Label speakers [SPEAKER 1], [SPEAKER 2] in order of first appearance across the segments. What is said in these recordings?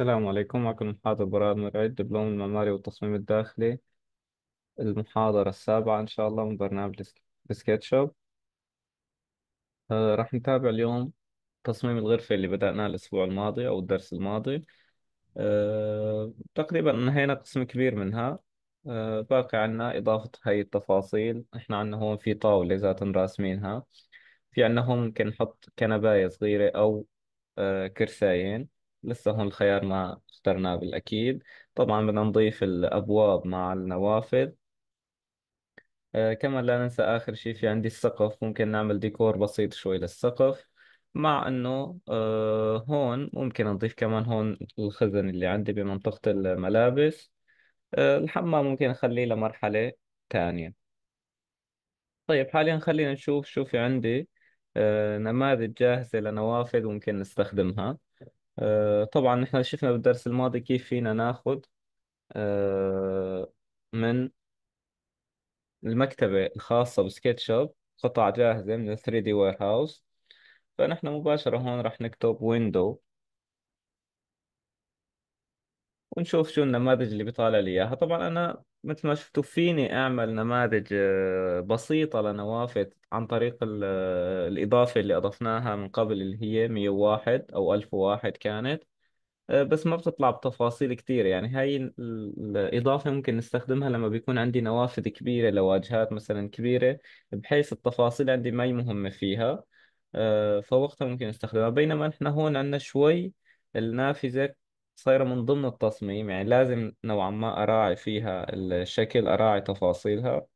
[SPEAKER 1] السلام عليكم معكم المحاضر براء المرعي دبلوم المعماري والتصميم الداخلي المحاضرة السابعة إن شاء الله من برنامج السكتش آه راح نتابع اليوم تصميم الغرفة اللي بدأناه الأسبوع الماضي أو الدرس الماضي آه تقريبا انهينا قسم كبير منها آه باقي عنا إضافة هاي التفاصيل إحنا عنا هون في طاولة ذات راسمينها في عنا هون ممكن نحط كنباية صغيرة أو آه كرسيين لسه هون الخيار ما اخترناه بالأكيد طبعا بدنا نضيف الأبواب مع النوافذ آه، كمان لا ننسى آخر شي في عندي السقف ممكن نعمل ديكور بسيط شوي للسقف مع إنه آه هون ممكن نضيف كمان هون الخزن اللي عندي بمنطقة الملابس آه الحمام ممكن أخليه لمرحلة تانية طيب حاليا خلينا نشوف شو في عندي آه نماذج جاهزة لنوافذ ممكن نستخدمها آه، طبعا نحن شفنا بالدرس الماضي كيف فينا ناخذ آه، من المكتبة الخاصة بسكتشوب قطع جاهزة من ال 3D warehouse فنحن مباشرة هون راح نكتب window ونشوف شو النماذج اللي بيطالع لي اياها طبعا انا مثل ما شفتوا فيني اعمل نماذج آه، بسيطه لنوافذ عن طريق آه، الاضافه اللي اضفناها من قبل اللي هي 101 او 1001 كانت آه، بس ما بتطلع بتفاصيل كثير يعني هاي الإضافة ممكن نستخدمها لما بيكون عندي نوافذ كبيرة لواجهات مثلا كبيرة بحيث التفاصيل عندي ما هي مهمة فيها فوقتها ممكن نستخدمها بينما نحن هون عندنا شوي النافذة صايرة من ضمن التصميم يعني لازم نوعا ما أراعي فيها الشكل أراعي تفاصيلها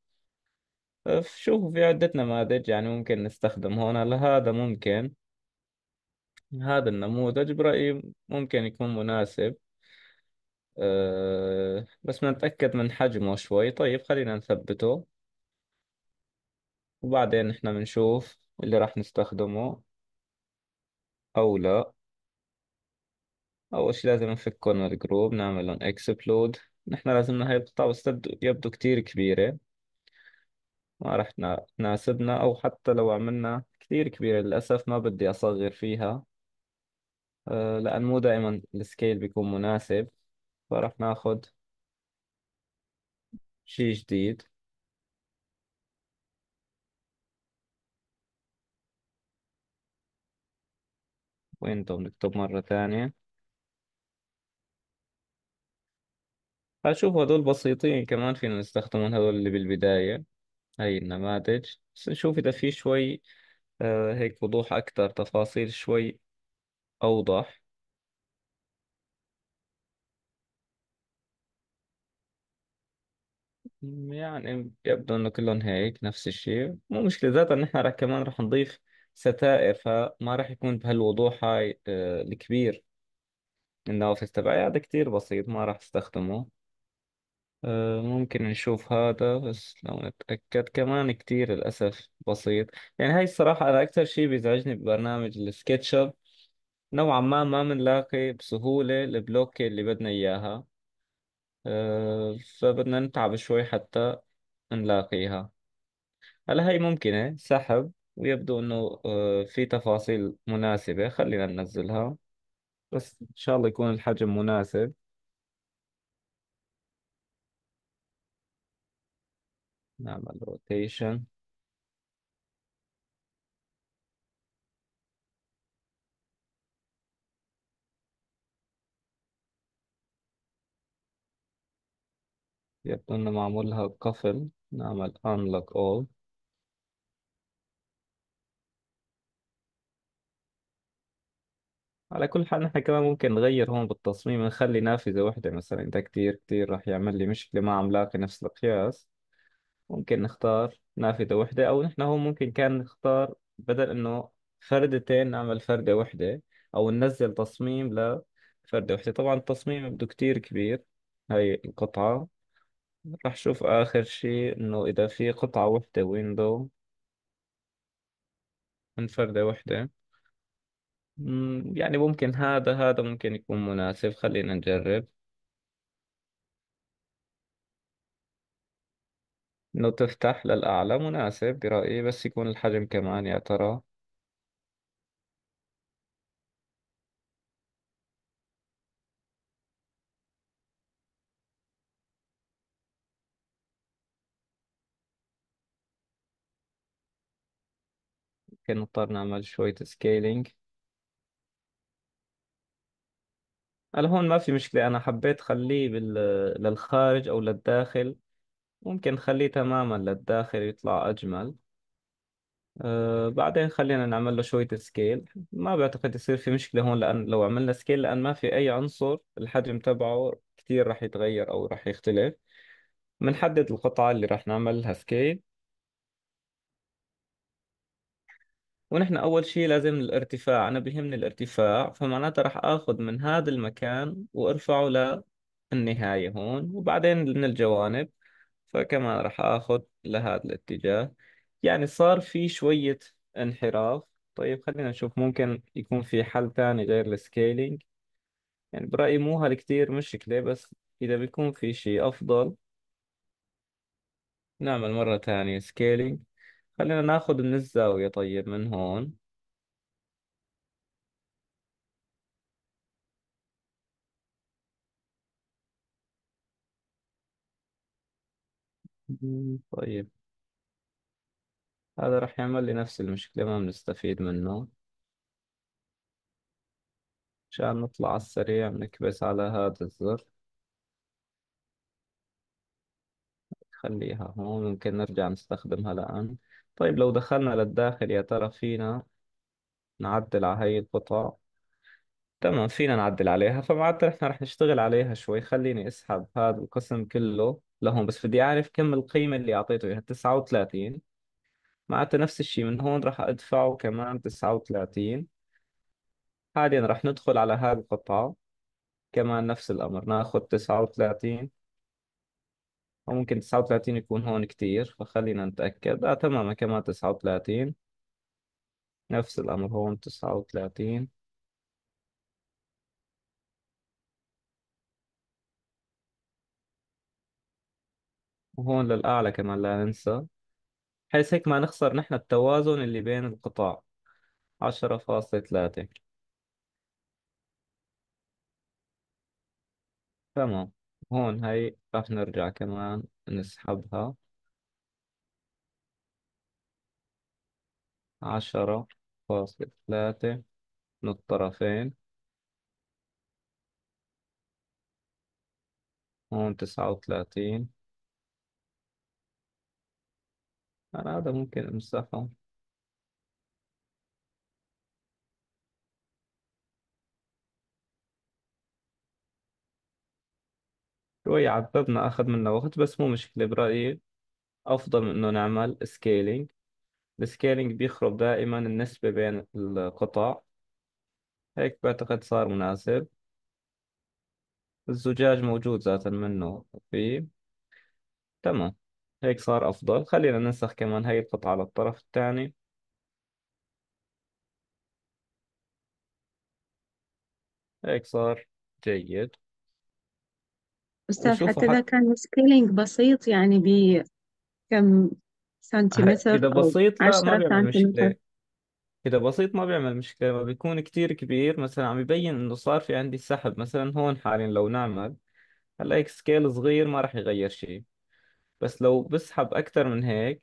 [SPEAKER 1] شوفوا في عدة نماذج يعني ممكن نستخدم هنا لهذا ممكن هذا النموذج برأيي ممكن يكون مناسب أه بس نتأكد من حجمه شوي طيب خلينا نثبته وبعدين احنا بنشوف اللي راح نستخدمه أو لا أول شي لازم نفكهم من الجروب نعمل لهم اكسبلود نحن لازمنا هاي القطعة بس يبدو كتير كبيرة ما رح تناسبنا أو حتى لو عملنا كتير كبيرة للأسف ما بدي أصغر فيها آه، لأن مو دائما السكيل بيكون مناسب فرح ناخد شي جديد وين نكتب مرة ثانية هشوف هذول بسيطين كمان فينا نستخدمهم هذول اللي بالبداية هاي النماذج بس نشوف إذا في شوي آه، هيك وضوح أكثر تفاصيل شوي أوضح يعني يبدو إنه كلهم هيك نفس الشيء مو مشكلة ذات إن راح رح كمان رح نضيف ستائر فما رح يكون بهالوضوح هاي آه، الكبير النوافذ تبعي هذا كتير بسيط ما راح استخدمه آه، ممكن نشوف هذا بس لو نتأكد كمان كتير للأسف بسيط يعني هاي الصراحة أنا أكثر شيء بيزعجني ببرنامج السكتشب نوعا ما ما بنلاقي بسهولة البلوكة اللي بدنا إياها آه، فبدنا نتعب شوي حتى نلاقيها هلا هاي ممكنة سحب ويبدو إنه آه، في تفاصيل مناسبة خلينا ننزلها بس إن شاء الله يكون الحجم مناسب نعمل روتيشن يبدو إن معمولها قفل نعمل unlock all على كل حال نحن كمان ممكن نغير هون بالتصميم نخلي نافذة واحدة مثلا ده كتير كتير راح يعمل لي مشكلة ما عم لاقي نفس القياس ممكن نختار نافذة وحدة أو نحن هون ممكن كان نختار بدل إنه فردتين نعمل فردة وحدة أو ننزل تصميم لفردة وحدة طبعا التصميم بده كتير كبير هاي القطعة رح شوف آخر شي إنه إذا في قطعة وحدة ويندو من فردة وحدة يعني ممكن هذا هذا ممكن يكون مناسب خلينا نجرب انه تفتح للأعلى مناسب برأيي بس يكون الحجم كمان يا ترى ممكن نضطر نعمل شوية سكيلينج هلا هون ما في مشكلة أنا حبيت خليه بال... للخارج أو للداخل ممكن نخليه تماما للداخل يطلع أجمل أه بعدين خلينا نعمل له شوية سكيل ما بعتقد يصير في مشكلة هون لأن لو عملنا سكيل لأن ما في أي عنصر الحجم تبعه كتير رح يتغير أو رح يختلف بنحدد القطعة اللي رح نعملها سكيل ونحن أول شيء لازم الارتفاع أنا بيهمني الارتفاع فمعناتها رح آخذ من هذا المكان وأرفعه للنهاية هون وبعدين من الجوانب فكمان راح اخذ لهذا الاتجاه يعني صار في شوية انحراف طيب خلينا نشوف ممكن يكون في حل ثاني غير السكيلينج يعني برأيي مو هالكتير مشكلة بس إذا بيكون في شيء أفضل نعمل مرة ثانية سكيلينج خلينا ناخذ من الزاوية طيب من هون طيب هذا راح يعمل لي نفس المشكلة ما بنستفيد منه عشان نطلع على السريع بنكبس على هذا الزر خليها هون ممكن نرجع نستخدمها الآن طيب لو دخلنا للداخل يا ترى فينا نعدل على هاي القطع تمام فينا نعدل عليها فمعناتها احنا رح نشتغل عليها شوي خليني اسحب هذا القسم كله لهون بس بدي أعرف كم القيمة اللي أعطيته إياها تسعة وثلاثين معناتها نفس الشيء من هون راح أدفعه كمان تسعة وثلاثين حاليا راح ندخل على هذه القطعة كمان نفس الأمر ناخذ تسعة وثلاثين أو ممكن تسعة وثلاثين يكون هون كتير فخلينا نتأكد آه تماما كمان تسعة وثلاثين نفس الأمر هون تسعة وثلاثين وهون للأعلى كمان لا ننسى بحيث هيك ما نخسر نحن التوازن اللي بين القطاع عشرة فاصلة ثلاثة تمام هون هي راح نرجع كمان نسحبها عشرة فاصلة ثلاثة من الطرفين هون تسعة وثلاثين انا هذا ممكن امسحه شوي عذبنا اخذ منا وقت بس مو مشكلة برأيي افضل من انه نعمل سكيلينج السكيلينج بيخرب دائما النسبة بين القطع هيك بعتقد صار مناسب الزجاج موجود ذاتا منه فيه تمام هيك صار أفضل خلينا ننسخ كمان هاي القطعة للطرف الثاني هيك صار جيد أستاذ وشوفوا حتى إذا حتى
[SPEAKER 2] كان سكيلينج بسيط يعني بكم سنتيمتر إذا أو بسيط لا ما بيعمل سنتيمتر مشكلة
[SPEAKER 1] إذا بسيط ما بيعمل مشكلة ما بيكون كتير كبير مثلا عم يبين إنه صار في عندي سحب مثلا هون حاليا لو نعمل هلا هيك سكيل صغير ما راح يغير شيء بس لو بسحب اكثر من هيك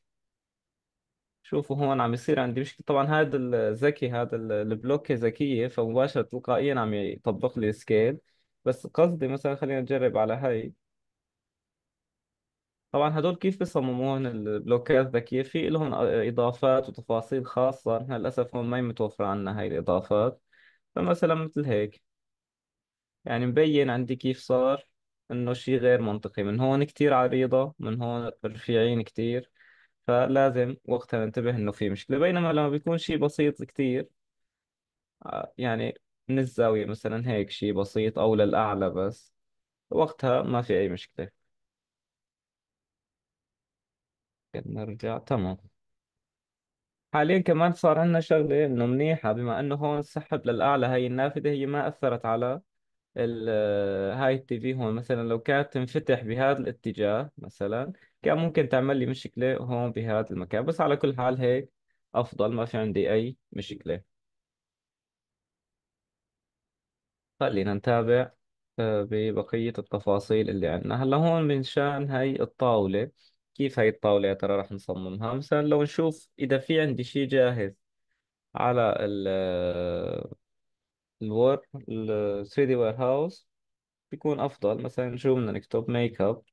[SPEAKER 1] شوفوا هون عم يصير عندي مشكلة طبعا هذا الذكي هذا البلوك ذكية فمباشرة تلقائيا عم يطبق لي سكيل بس قصدي مثلا خلينا نجرب على هاي طبعا هدول كيف بصممون البلوكات الذكية في لهم إضافات وتفاصيل خاصة نحن للأسف هون ما هي متوفرة عنا هاي الإضافات فمثلا مثل هيك يعني مبين عندي كيف صار انه شيء غير منطقي من هون كتير عريضة من هون رفيعين كتير فلازم وقتها ننتبه انه في مشكلة بينما لما بيكون شيء بسيط كتير آه، يعني من الزاوية مثلا هيك شيء بسيط او للأعلى بس وقتها ما في اي مشكلة نرجع تمام حاليا كمان صار عندنا شغلة انه منيحة بما انه هون السحب للأعلى هاي النافذة هي ما أثرت على آه، هاي التي في هون مثلا لو كانت تنفتح بهذا الاتجاه مثلا كان ممكن تعمل لي مشكلة هون بهذا المكان بس على كل حال هيك أفضل ما في عندي أي مشكلة خلينا نتابع آه، ببقية التفاصيل اللي عندنا هلا هون من شان هاي الطاولة كيف هاي الطاولة يا ترى رح نصممها مثلا لو نشوف إذا في عندي شيء جاهز على ال آه، الور ال 3 d Warehouse بيكون افضل مثلا شو بدنا نكتب ميك اب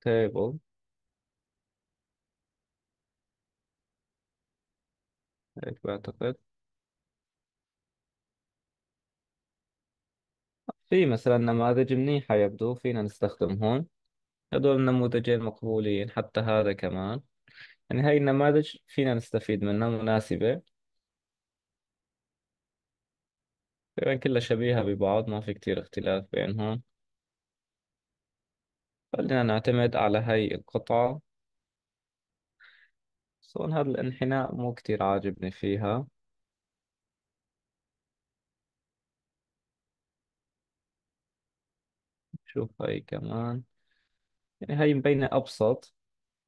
[SPEAKER 1] تيبل هيك بعتقد في مثلا نماذج منيحة يبدو فينا نستخدم هون هدول النموذجين مقبولين حتى هذا كمان يعني هاي النماذج فينا نستفيد منها مناسبة تقريبا كلها شبيهة ببعض ما في كتير اختلاف بينهم خلينا نعتمد على هاي القطعة صون هذا الانحناء مو كتير عاجبني فيها شوف هاي كمان يعني هاي مبينة أبسط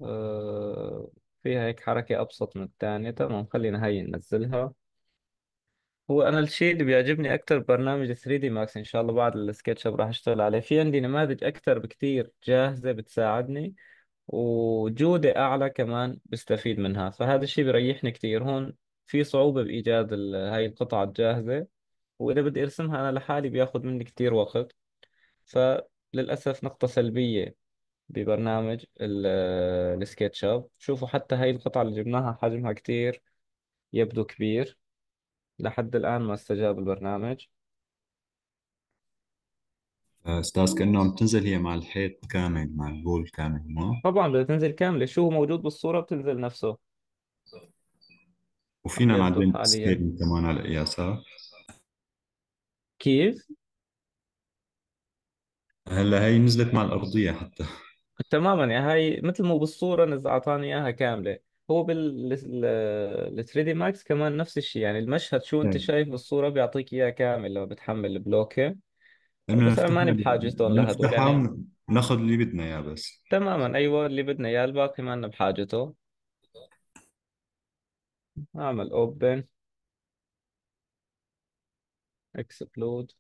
[SPEAKER 1] آه، فيها هيك حركة أبسط من التانية تمام خلينا هاي ننزلها هو أنا الشيء اللي بيعجبني أكتر برنامج 3 دي ماكس إن شاء الله بعد السكتش أب راح أشتغل عليه في عندي نماذج أكتر بكتير جاهزة بتساعدني وجودة أعلى كمان بستفيد منها فهذا الشيء بيريحني كتير هون في صعوبة بإيجاد هاي القطعة الجاهزة وإذا بدي أرسمها أنا لحالي بياخد مني كتير وقت فللأسف نقطة سلبية ببرنامج ال- آه، السكتش اب شوفوا حتى هاي القطعة اللي جبناها حجمها كتير يبدو كبير لحد الآن ما استجاب البرنامج آه، استاذ كأنه عم تنزل هي مع الحيط كامل مع البول كامل ما طبعا بدها تنزل كاملة شو موجود بالصورة بتنزل نفسه وفينا يبدو نعدل حاليا السكيل كمان على القياسات كيف هلا هي نزلت مع الأرضية حتى تماما يعني هاي مثل مو بالصورة نز أعطاني إياها كاملة هو بال 3 دي ماكس كمان نفس الشيء يعني المشهد شو أنت إيه. شايف بالصورة بيعطيك إياه كامل لما بتحمل البلوكة انه بس أنا نفتحها ماني بحاجتهم لهدول نفتحها يعني ناخذ اللي بدنا اياه بس تماما أيوة اللي بدنا إياه الباقي ما لنا بحاجته أعمل أوبن اكسبلود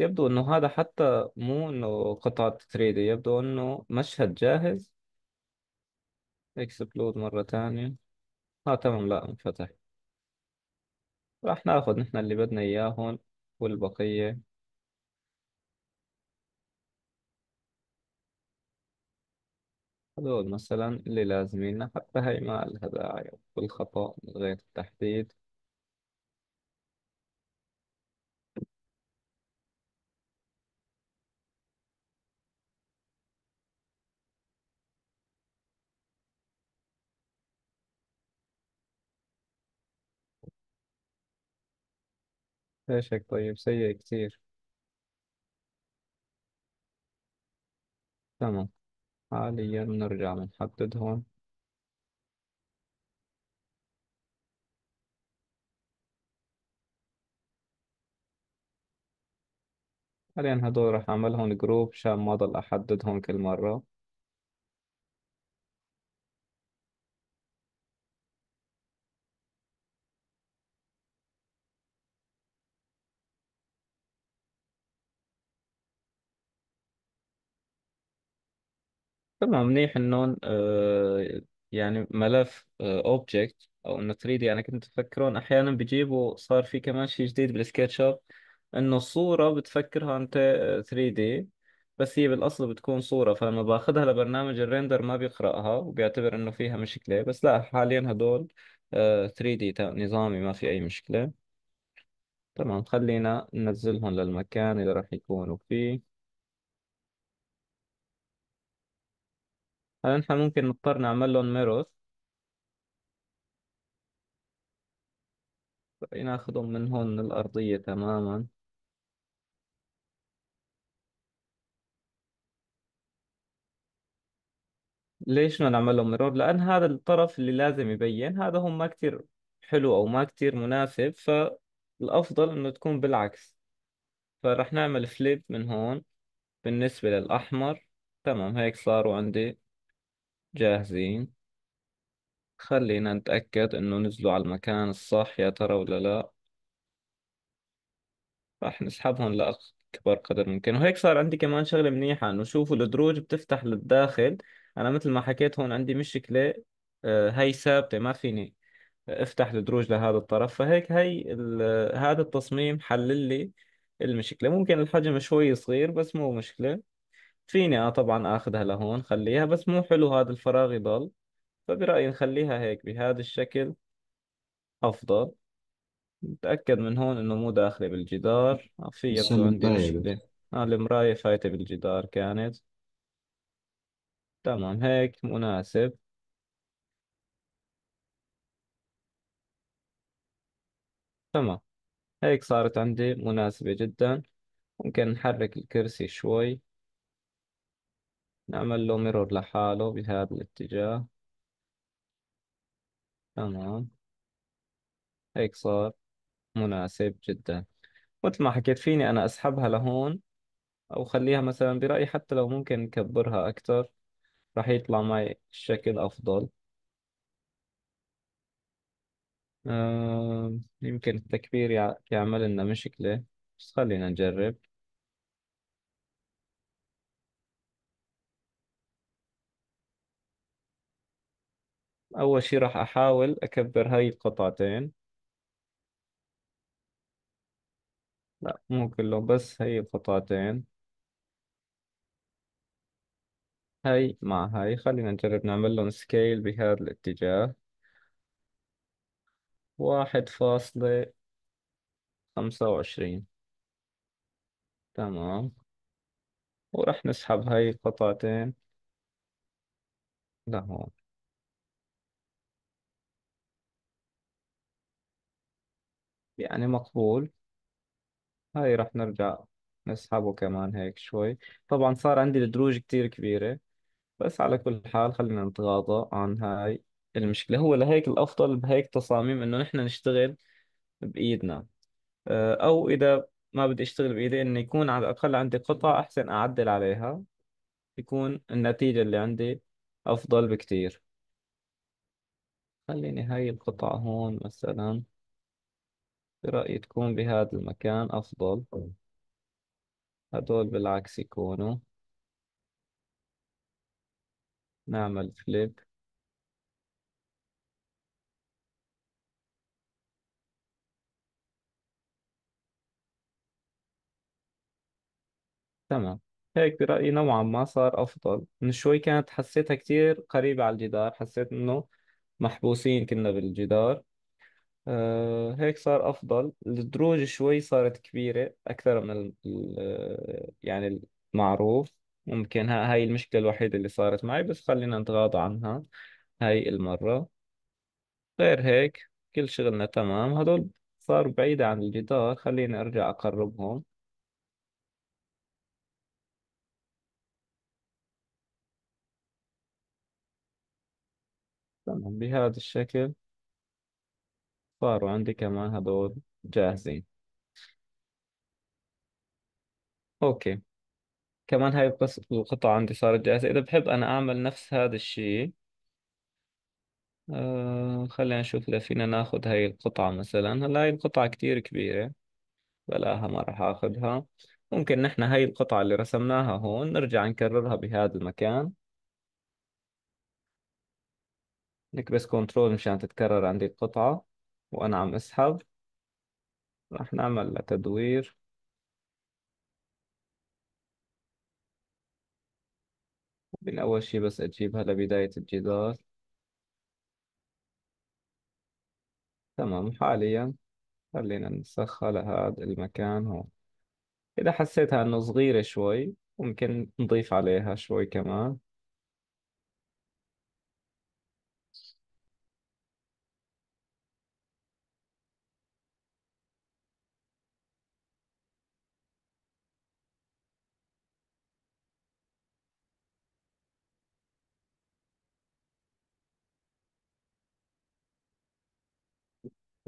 [SPEAKER 1] يبدو انه هذا حتى مو انه قطعة 3D يبدو انه مشهد جاهز اكسبلود مرة تانية اه تمام لا انفتح راح ناخد نحن اللي بدنا اياه هون والبقية هذول مثلا اللي لازمين حتى هي لها داعي والخطأ من غير التحديد ماشي طيب سيء كتير تمام حاليا نرجع نحدد هون حاليا هدول راح أعملهم جروب عشان ما أضل أحددهم كل مرة تمام منيح انه آه، يعني ملف اوبجكت آه، او انه 3 دي انا كنت تفكرون احيانا بيجيبوا صار في كمان شيء جديد بالسكتش اب انه الصوره بتفكرها انت 3 آه، دي بس هي بالاصل بتكون صوره فلما باخذها لبرنامج الريندر ما بيقراها وبيعتبر انه فيها مشكله بس لا حاليا هدول 3 دي نظامي ما في اي مشكله تمام خلينا ننزلهم للمكان اللي راح يكونوا فيه هل احنا ممكن نضطر نعمل له ميروس ناخذهم من هون الأرضية تماما ليش ما نعمل لهم ميرور لأن هذا الطرف اللي لازم يبين هذا هو ما كتير حلو أو ما كتير مناسب فالأفضل إنه تكون بالعكس فرح نعمل فليب من هون بالنسبة للأحمر تمام هيك صاروا عندي جاهزين خلينا نتأكد إنه نزلوا على المكان الصح يا ترى ولا لا راح نسحبهم لأكبر قدر ممكن وهيك صار عندي كمان شغلة منيحة إنه شوفوا الدروج بتفتح للداخل أنا مثل ما حكيت هون عندي مشكلة هاي آه، هي ثابتة ما فيني افتح الدروج لهذا الطرف فهيك هاي هذا التصميم حلل لي المشكلة ممكن الحجم شوي صغير بس مو مشكلة فيني اه طبعا اخذها لهون خليها بس مو حلو هذا الفراغ يضل فبرأيي نخليها هيك بهذا الشكل افضل نتأكد من هون انه مو داخلة بالجدار آه، في بس يبدو عندي المراية بس مشكلة اه المراية فايتة بالجدار كانت تمام هيك مناسب تمام هيك صارت عندي مناسبة جدا ممكن نحرك الكرسي شوي نعمل له ميرور لحاله بهذا الاتجاه تمام هيك صار مناسب جدا مثل ما حكيت فيني أنا أسحبها لهون أو خليها مثلا برأيي حتى لو ممكن نكبرها اكثر راح يطلع معي الشكل أفضل يمكن التكبير يعمل لنا مشكلة بس خلينا نجرب أول شي راح أحاول أكبر هاي القطعتين لا مو كله بس هاي القطعتين هاي مع هاي خلينا نجرب نعمل لهم سكيل بهذا الاتجاه واحد فاصلة خمسة وعشرين تمام وراح نسحب هاي القطعتين لهون يعني مقبول هاي رح نرجع نسحبه كمان هيك شوي طبعا صار عندي الدروج كتير كبيرة بس على كل حال خلينا نتغاضى عن هاي المشكلة هو لهيك الأفضل بهيك تصاميم إنه نحن نشتغل بإيدنا آه، أو إذا ما بدي أشتغل بإيدي إنه يكون على الأقل عندي قطع أحسن أعدل عليها يكون النتيجة اللي عندي أفضل بكتير خليني هاي القطعة هون مثلا برأيي تكون بهذا المكان أفضل هدول بالعكس يكونوا نعمل فليب تمام هيك برأيي نوعا ما صار أفضل من شوي كانت حسيتها كتير قريبة على الجدار حسيت إنه محبوسين كنا بالجدار آه، هيك صار أفضل الدروج شوي صارت كبيرة أكثر من الـ يعني المعروف ممكن ها هاي المشكلة الوحيدة اللي صارت معي بس خلينا نتغاضى عنها هاي المرة غير هيك كل شغلنا تمام هدول صاروا بعيدة عن الجدار خليني أرجع أقربهم تمام بهذا الشكل صاروا وعندي كمان هدول جاهزين اوكي كمان هاي بس القطعة عندي صارت جاهزة اذا بحب انا اعمل نفس هذا الشيء آه خلينا نشوف اذا فينا ناخذ هاي القطعة مثلا هلا هاي القطعة كتير كبيرة بلاها ما راح اخذها ممكن نحن هاي القطعة اللي رسمناها هون نرجع نكررها بهذا المكان نكبس كنترول مشان تتكرر عندي القطعة وأنا عم أسحب راح نعمل لتدوير تدوير من أول شي بس أجيبها لبداية الجدار تمام حاليا خلينا نسخها لهذا المكان هون إذا حسيتها إنه صغيرة شوي ممكن نضيف عليها شوي كمان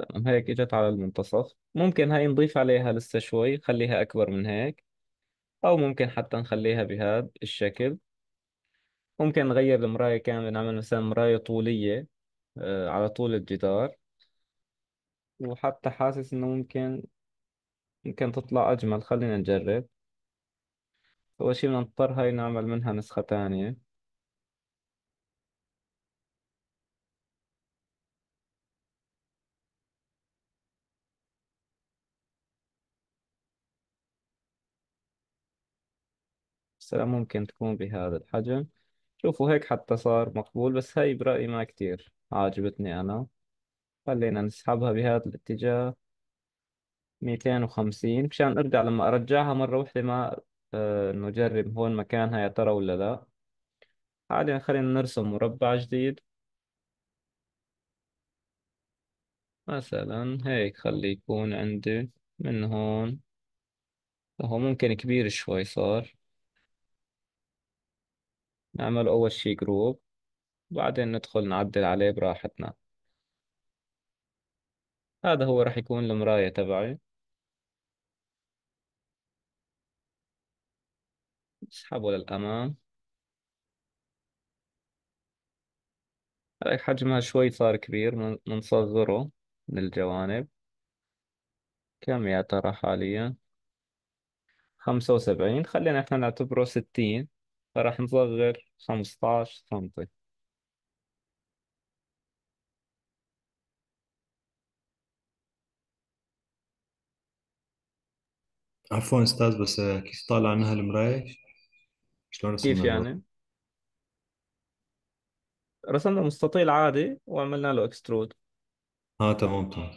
[SPEAKER 1] تمام هيك اجت على المنتصف ممكن هاي نضيف عليها لسه شوي خليها أكبر من هيك أو ممكن حتى نخليها بهذا الشكل ممكن نغير المراية كاملة نعمل مثلا مراية طولية آه، على طول الجدار وحتى حاسس إنه ممكن ممكن تطلع أجمل خلينا نجرب أول شي بدنا نضطر هاي نعمل منها نسخة تانية مثلا ممكن تكون بهذا الحجم شوفوا هيك حتى صار مقبول بس هاي برأيي ما كتير عاجبتني أنا خلينا نسحبها بهذا الاتجاه 250 مشان أرجع لما أرجعها مرة واحدة ما آه، نجرب هون مكانها يا ترى ولا لا حاليا خلينا نرسم مربع جديد مثلا هيك خلي يكون عندي من هون هو ممكن كبير شوي صار نعمل أول شي جروب وبعدين ندخل نعدل عليه براحتنا هذا هو راح يكون المراية تبعي اسحبه للأمام هيك حجمها شوي صار كبير بنصغره من الجوانب كم يا ترى حاليا خمسة وسبعين خلينا احنا نعتبره ستين فراح نصغر 15 سنتي عفوا استاذ بس كيف طالع عنها المراية شلون كيف رسمنا الوضع يعني رسمنا مستطيل عادي وعملنا له اكسترود اه تمام تمام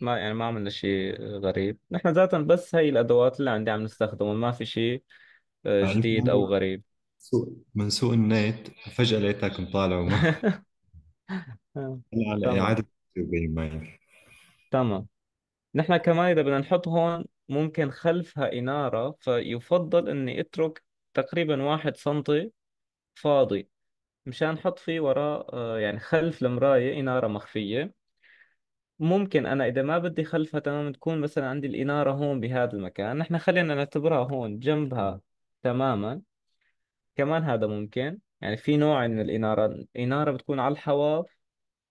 [SPEAKER 1] ما يعني ما عملنا شيء غريب نحن ذاتا بس هي الادوات اللي عندي عم نستخدمها ما في شيء آه، جديد او غريب سوق من سوء النت فجأة لقيتك مطالع وما على تمام إعادة تمام نحن كمان إذا بدنا نحط هون ممكن خلفها إنارة فيفضل إني أترك تقريبا واحد سنتي فاضي مشان أحط فيه وراء آه، يعني خلف المراية إنارة مخفية ممكن أنا إذا ما بدي خلفها تمام تكون مثلا عندي الإنارة هون بهذا المكان نحن خلينا نعتبرها هون جنبها تماما كمان هذا ممكن يعني في نوع من الإنارة الإنارة بتكون على الحواف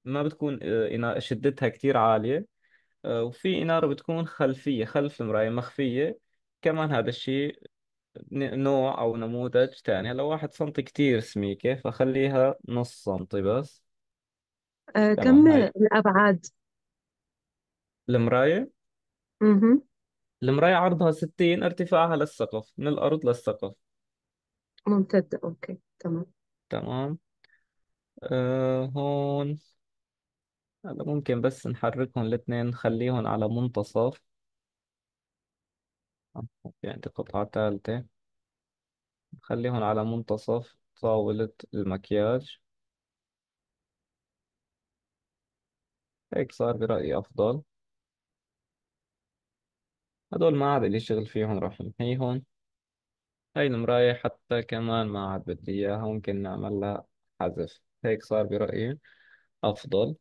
[SPEAKER 1] ما بتكون آه، شدتها كتير عالية آه، وفي إنارة بتكون خلفية خلف المراية مخفية كمان هذا الشيء نوع أو نموذج تاني هلا واحد سنتي كتير سميكة فخليها نص سنتي بس
[SPEAKER 2] آه، كم تمام هاي الأبعاد
[SPEAKER 1] المراية مهم. المراية عرضها 60 ارتفاعها للسقف من الأرض للسقف
[SPEAKER 2] ممتدة أوكي تمام
[SPEAKER 1] تمام آه هون هلا ممكن بس نحركهم الاثنين نخليهم على منتصف في عندي قطعة ثالثة نخليهم على منتصف طاولة المكياج هيك صار برأيي أفضل هدول ما عاد لي شغل فيهم راح نحيهم هاي المراية حتى كمان ما عاد بدي إياها ممكن نعمل لها حذف هيك صار برأيي أفضل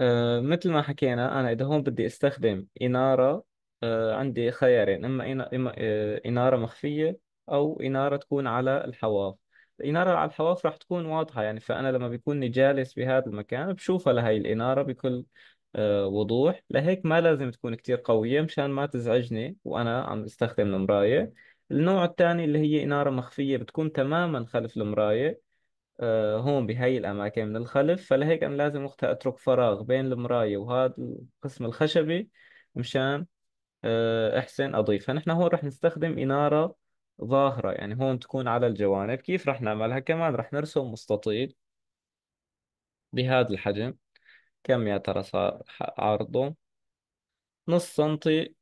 [SPEAKER 1] أه مثل ما حكينا أنا إذا هون بدي أستخدم إنارة أه عندي خيارين إما أه، إنارة مخفية أو إنارة تكون على الحواف الإنارة على الحواف راح تكون واضحة يعني فأنا لما بيكونني جالس بهذا المكان بشوفها لهي الإنارة بكل آه، وضوح لهيك ما لازم تكون كتير قوية مشان ما تزعجني وأنا عم أستخدم المراية النوع الثاني اللي هي إنارة مخفية بتكون تماما خلف المراية آه، هون بهاي الأماكن من الخلف فلهيك أنا لازم وقتها أترك فراغ بين المراية وهذا القسم الخشبي مشان آه، أحسن أضيفها نحن هون رح نستخدم إنارة ظاهرة يعني هون تكون على الجوانب كيف رح نعملها كمان رح نرسم مستطيل بهذا الحجم كم يا ترى صار عرضه نص سنتي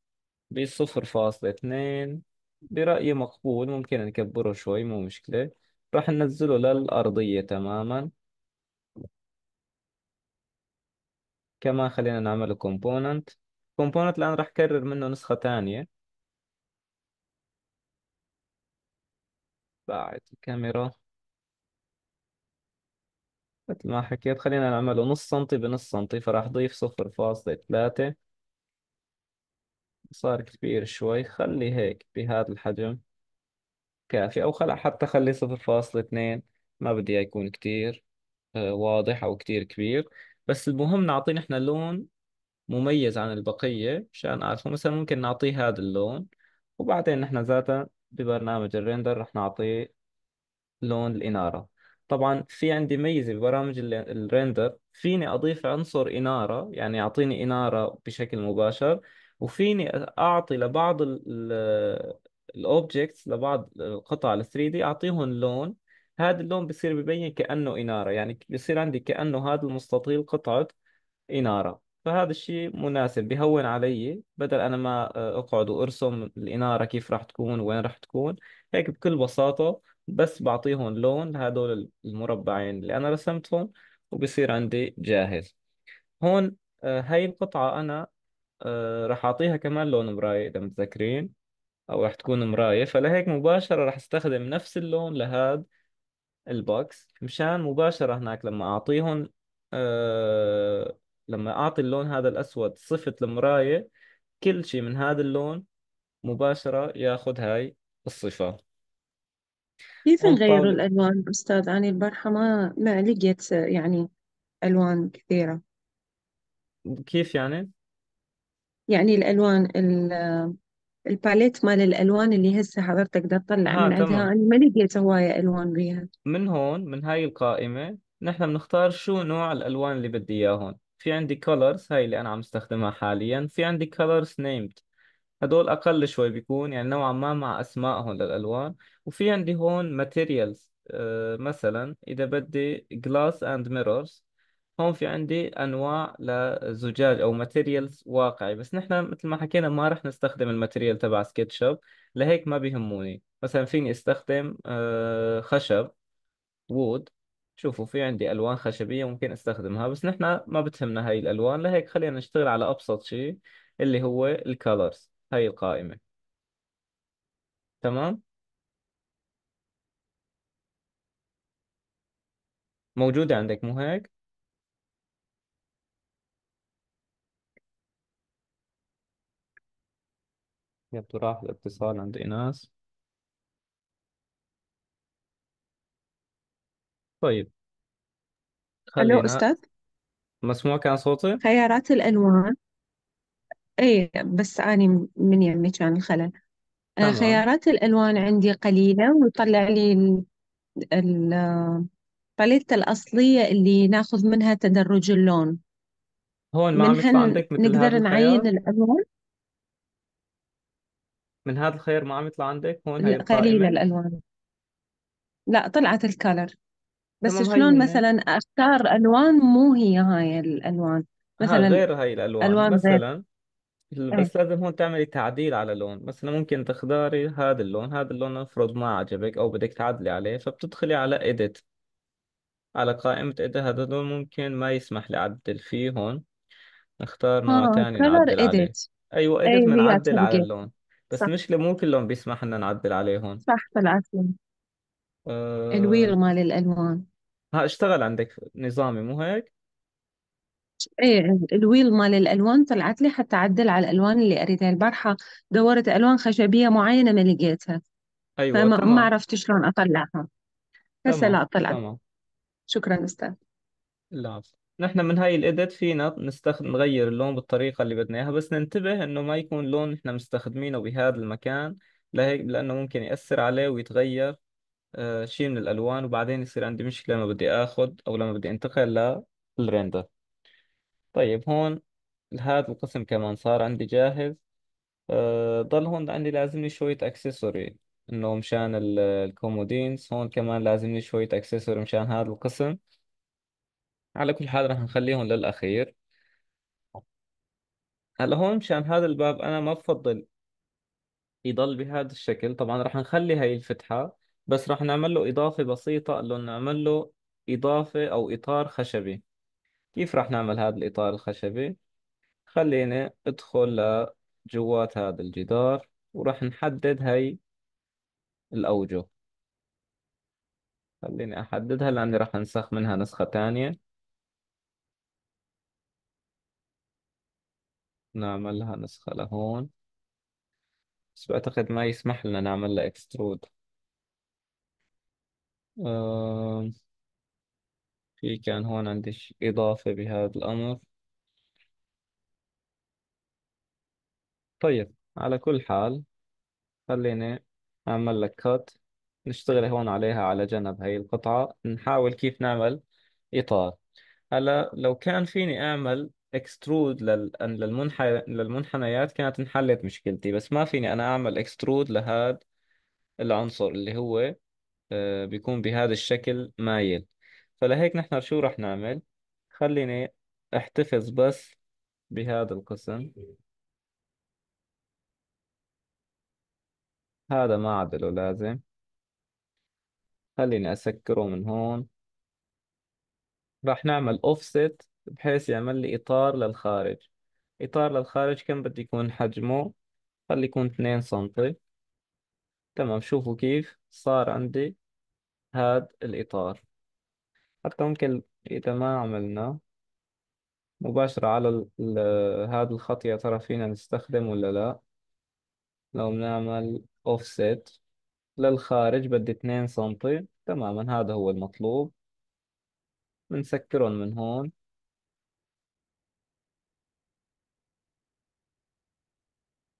[SPEAKER 1] بصفر فاصلة اثنين برأيي مقبول ممكن نكبره شوي مو مشكلة راح ننزله للأرضية تماما كمان خلينا نعمله كومبوننت كومبوننت الآن راح أكرر منه نسخة ثانية بعد الكاميرا مثل ما حكيت خلينا نعمله نص سنتي بنص سنتي فراح أضيف صفر فاصلة ثلاثة صار كبير شوي خلي هيك بهذا الحجم كافي أو خلا حتى خلي صفر اثنين ما بدي إياه يكون كتير آه، واضح أو كتير كبير بس المهم نعطيه نحن لون مميز عن البقية مشان أعرفه مثلا ممكن نعطيه هذا اللون وبعدين نحن ذاتا ببرنامج الريندر رح نعطيه لون الإنارة طبعا في عندي ميزة ببرامج الريندر فيني أضيف عنصر إنارة يعني يعطيني إنارة بشكل مباشر وفيني اعطي لبعض الاوبجكتس لبعض القطع ال 3 دي اعطيهم لون هذا اللون بصير ببين كانه اناره يعني بصير عندي كانه هذا المستطيل قطعه اناره فهذا الشيء مناسب بهون علي بدل انا ما اقعد وارسم الاناره كيف راح تكون وين راح تكون هيك بكل بساطه بس بعطيهم لون لهدول المربعين اللي انا رسمتهم وبصير عندي جاهز هون آه، هاي القطعه انا آه، راح أعطيها كمان لون مراية إذا متذكرين أو راح تكون مراية فلهيك مباشرة راح استخدم نفس اللون لهاد البوكس مشان مباشرة هناك لما أعطيهم آه، لما أعطي اللون هذا الأسود صفة المراية كل شيء من هذا اللون مباشرة ياخذ هاي الصفة
[SPEAKER 2] كيف نغير الألوان أستاذ اني البارحة ما ما لقيت يعني ألوان كثيرة
[SPEAKER 1] كيف يعني؟
[SPEAKER 2] يعني الالوان الباليت مال الالوان اللي هسه حضرتك دا تطلع اه من عندها تمام انا ما لقيت هوايه الوان بيها
[SPEAKER 1] من هون من هاي القائمة نحن بنختار شو نوع الألوان اللي بدي إياهم في عندي colors هاي اللي أنا عم استخدمها حاليا في عندي colors named هدول أقل شوي بيكون يعني نوعا ما مع أسمائهم للألوان وفي عندي هون materials آه مثلا إذا بدي glass and mirrors هون في عندي انواع لزجاج او ماتيريالز واقعي بس نحن مثل ما حكينا ما رح نستخدم الماتيريال تبع سكتش لهيك ما بيهموني مثلا فيني استخدم آه، خشب وود شوفوا في عندي الوان خشبيه ممكن استخدمها بس نحن ما بتهمنا هاي الالوان لهيك خلينا نشتغل على ابسط شيء اللي هو الكالرز هاي القائمه تمام موجوده عندك مو هيك يبدو راح الاتصال عند إناس طيب ألو خلينا أستاذ مسموع كان صوتي
[SPEAKER 2] خيارات الألوان إيه بس أني من يمي كان الخلل
[SPEAKER 1] آه، تمام خيارات
[SPEAKER 2] الألوان عندي قليلة ويطلع لي الباليت الأصلية اللي ناخذ منها تدرج اللون
[SPEAKER 1] هون ما عم يطلع عندك مثل هذا نقدر نعين الخيار الألوان من هذا الخيار ما عم يطلع عندك هون هي قليلة القائمة
[SPEAKER 2] الألوان لا طلعت الكالر
[SPEAKER 1] بس تمام شلون مثلا
[SPEAKER 2] أختار ألوان مو هي هاي الألوان ها آه، مثلا غير هاي الألوان ألوان مثلا ال-
[SPEAKER 1] إيه بس لازم هون تعملي تعديل على لون مثلا ممكن تختاري هذا اللون هذا اللون افرض ما عجبك أو بدك تعدلي عليه فبتدخلي على إيديت على قائمة إيديت هذا اللون ممكن ما يسمح لي أعدل فيه هون نختار نوع اه تاني color نعدل عليه edit أيوة إيديت أي أيوة، بنعدل على اللون بس المشكلة مو كلهم بيسمح لنا نعدل عليه هون
[SPEAKER 2] صح بالعافية
[SPEAKER 1] أه... الويل
[SPEAKER 2] مال الألوان
[SPEAKER 1] ها اشتغل عندك نظامي مو هيك؟
[SPEAKER 2] ايه الويل مال الالوان طلعت لي حتى اعدل على الالوان اللي اريدها البارحه دورت الوان خشبيه معينه ما لقيتها أيوة فما ما تمام عرفت شلون اطلعها هسه تمام لا طلعت تمام شكرا استاذ
[SPEAKER 1] العفو نحن من هاي الإيديت فينا نستخدم نغير اللون بالطريقة اللي بدنا إياها بس ننتبه إنه ما يكون لون نحن مستخدمينه بهذا المكان لهيك لأنه ممكن يأثر عليه ويتغير آه شيء من الألوان وبعدين يصير عندي مشكلة لما بدي آخذ أو لما بدي أنتقل للريندر طيب هون هذا القسم كمان صار عندي جاهز آه، ضل هون عندي لازمني شوية أكسسوري إنه مشان الكومودينز هون كمان لازمني شوية أكسسوري مشان هذا القسم على كل حال راح نخليهم للأخير هلا هون مشان هذا الباب أنا ما بفضل يضل بهذا الشكل طبعا راح نخلي هاي الفتحة بس راح نعمل له إضافة بسيطة قال له نعمل له إضافة أو إطار خشبي كيف راح نعمل هذا الإطار الخشبي خليني أدخل لجوات هذا الجدار وراح نحدد هاي الأوجه خليني أحددها لأني راح أنسخ منها نسخة تانية نعملها نسخة لهون بس بعتقد ما يسمح لنا نعمل لها اكسترود آه في كان هون عندي إضافة بهذا الأمر طيب على كل حال خليني أعمل لك كات نشتغل هون عليها على جنب هاي القطعة نحاول كيف نعمل إطار هلا لو كان فيني أعمل اكسترود لل... للمنح... للمنحنيات كانت انحلت مشكلتي بس ما فيني انا اعمل اكسترود لهذا العنصر اللي هو آه، بيكون بهذا الشكل مايل فلهيك نحن شو رح نعمل خليني احتفظ بس بهذا القسم هذا ما عدله لازم خليني اسكره من هون رح نعمل اوفست بحيث يعمل لي إطار للخارج إطار للخارج كم بده يكون حجمه خلي يكون اثنين سنتي تمام شوفوا كيف صار عندي هاد الإطار حتى ممكن إذا ما عملنا مباشرة على ال هاد الخط يا ترى فينا نستخدم ولا لا لو بنعمل offset للخارج بدي 2 سنتي تماما هذا هو المطلوب بنسكرهم من هون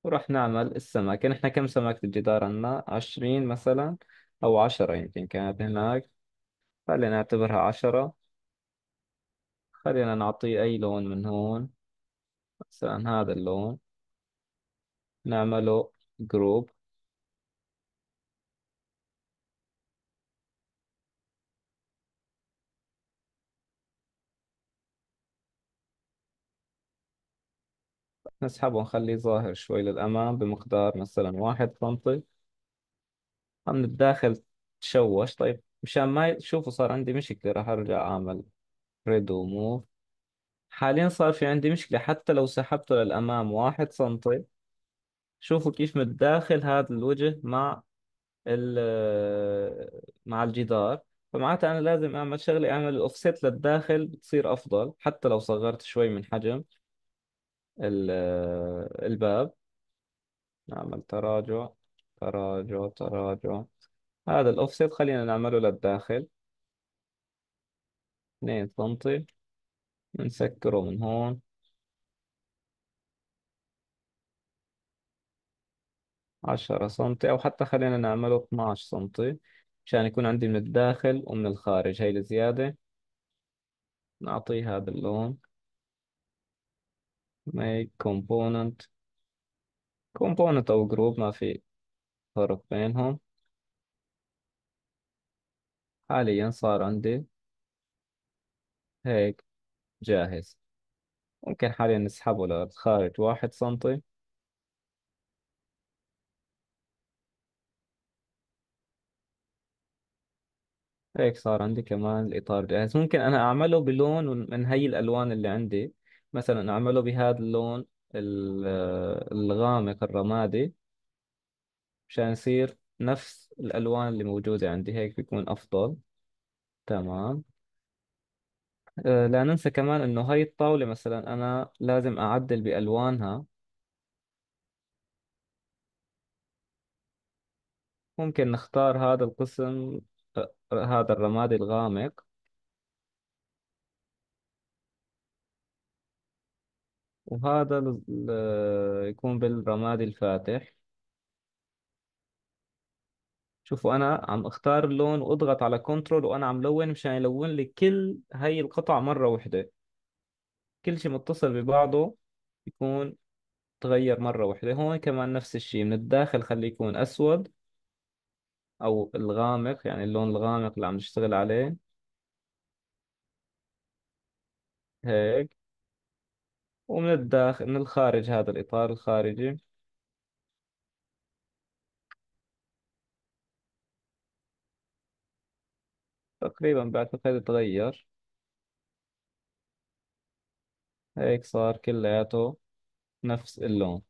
[SPEAKER 1] وراح نعمل السمك نحن يعني كم سمكة الجدار عندنا عشرين مثلا أو عشرة يمكن كانت هناك خلينا نعتبرها عشرة خلينا نعطيه أي لون من هون مثلا هذا اللون نعمله جروب نسحبه ونخليه ظاهر شوي للأمام بمقدار مثلا واحد سنتي من الداخل تشوش طيب مشان ما تشوفوا صار عندي مشكلة راح أرجع أعمل ريدوموف حاليا صار في عندي مشكلة حتى لو سحبته للأمام واحد سنتي شوفوا كيف من الداخل هذا الوجه مع ال آه، مع الجدار فمعناتها أنا لازم أعمل شغلة أعمل الأوفسيت للداخل بتصير أفضل حتى لو صغرت شوي من حجم الباب نعمل تراجع تراجع تراجع هذا الأوفسيت خلينا نعمله للداخل اثنين سنتي نسكره من هون عشرة سنتي أو حتى خلينا نعمله 12 سنتي مشان يكون عندي من الداخل ومن الخارج هاي الزيادة نعطيه هذا اللون make component component أو group ما في فرق بينهم حاليا صار عندي هيك جاهز ممكن حاليا نسحبه للخارج واحد سنتي هيك صار عندي كمان الإطار جاهز ممكن أنا أعمله بلون من هاي الألوان اللي عندي مثلا اعمله بهذا اللون الغامق الرمادي مشان يصير نفس الألوان اللي موجودة عندي هيك بيكون أفضل تمام آه، لا ننسى كمان إنه هاي الطاولة مثلا أنا لازم أعدل بألوانها ممكن نختار هذا القسم آه، هذا الرمادي الغامق وهذا يكون بالرمادي الفاتح شوفوا أنا عم اختار اللون واضغط على كنترول وأنا عم لون مشان يلون لي كل هاي القطع مرة واحدة كل شيء متصل ببعضه يكون تغير مرة واحدة هون كمان نفس الشيء من الداخل خليه يكون أسود أو الغامق يعني اللون الغامق اللي عم نشتغل عليه هيك ومن الداخل من الخارج هذا الإطار الخارجي تقريبا بعتقد تغير هيك صار كلياته نفس اللون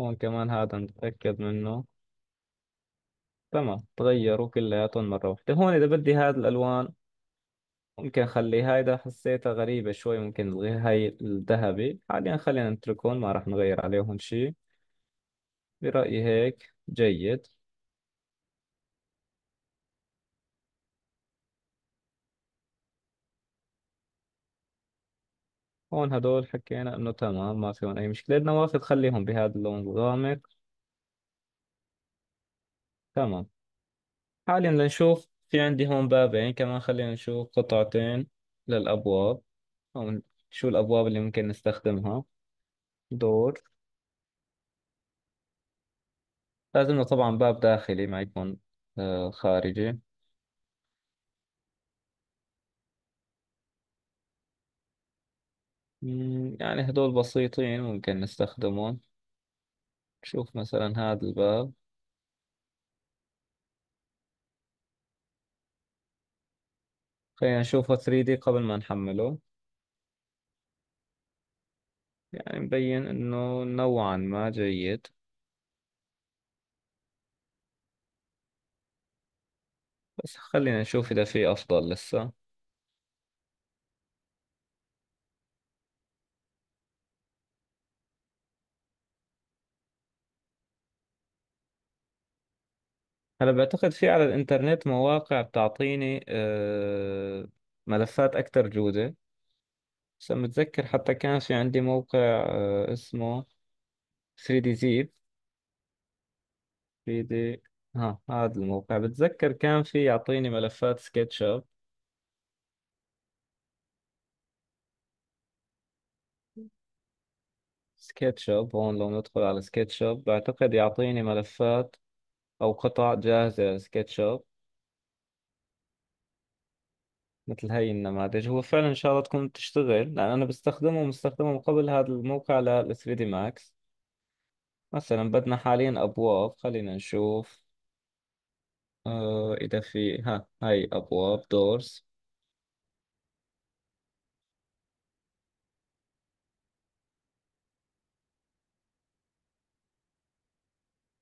[SPEAKER 1] هون كمان هذا نتأكد منه تمام تغيروا كلياتهم مرة واحدة هون إذا بدي هاد الألوان ممكن هاي اذا حسيتها غريبة شوي ممكن نلغي هاي الذهبي حاليا خلينا نتركهم ما راح نغير عليهم شيء برأيي هيك جيد هون هدول حكينا انه تمام ما فيهم اي مشكلة النوافذ خليهم بهذا اللون الغامق تمام حاليا لنشوف في عندي هون بابين كمان خلينا نشوف قطعتين للأبواب أو شو الأبواب اللي ممكن نستخدمها دور لازم طبعا باب داخلي ما يكون آه، خارجي يعني هدول بسيطين ممكن نستخدمهم نشوف مثلا هذا الباب خلينا نشوفه 3D قبل ما نحمله يعني مبين انه نوعا ما جيد بس خلينا نشوف اذا في افضل لسه هلا بعتقد في على الإنترنت مواقع بتعطيني آه، ملفات أكثر جودة بس متذكر حتى كان في عندي موقع آه، اسمه 3D زيب 3D ها هذا الموقع بتذكر كان في يعطيني ملفات سكتش أب سكتش أب هون لو ندخل على سكتش أب بعتقد يعطيني ملفات أو قطع جاهزة يعني سكتشوب مثل هاي النماذج هو فعلا إن شاء الله تكون تشتغل لأن أنا بستخدمه مستخدمه من قبل هذا الموقع لل 3D Max مثلا بدنا حاليا أبواب خلينا نشوف آه إذا في ها هاي أبواب دورز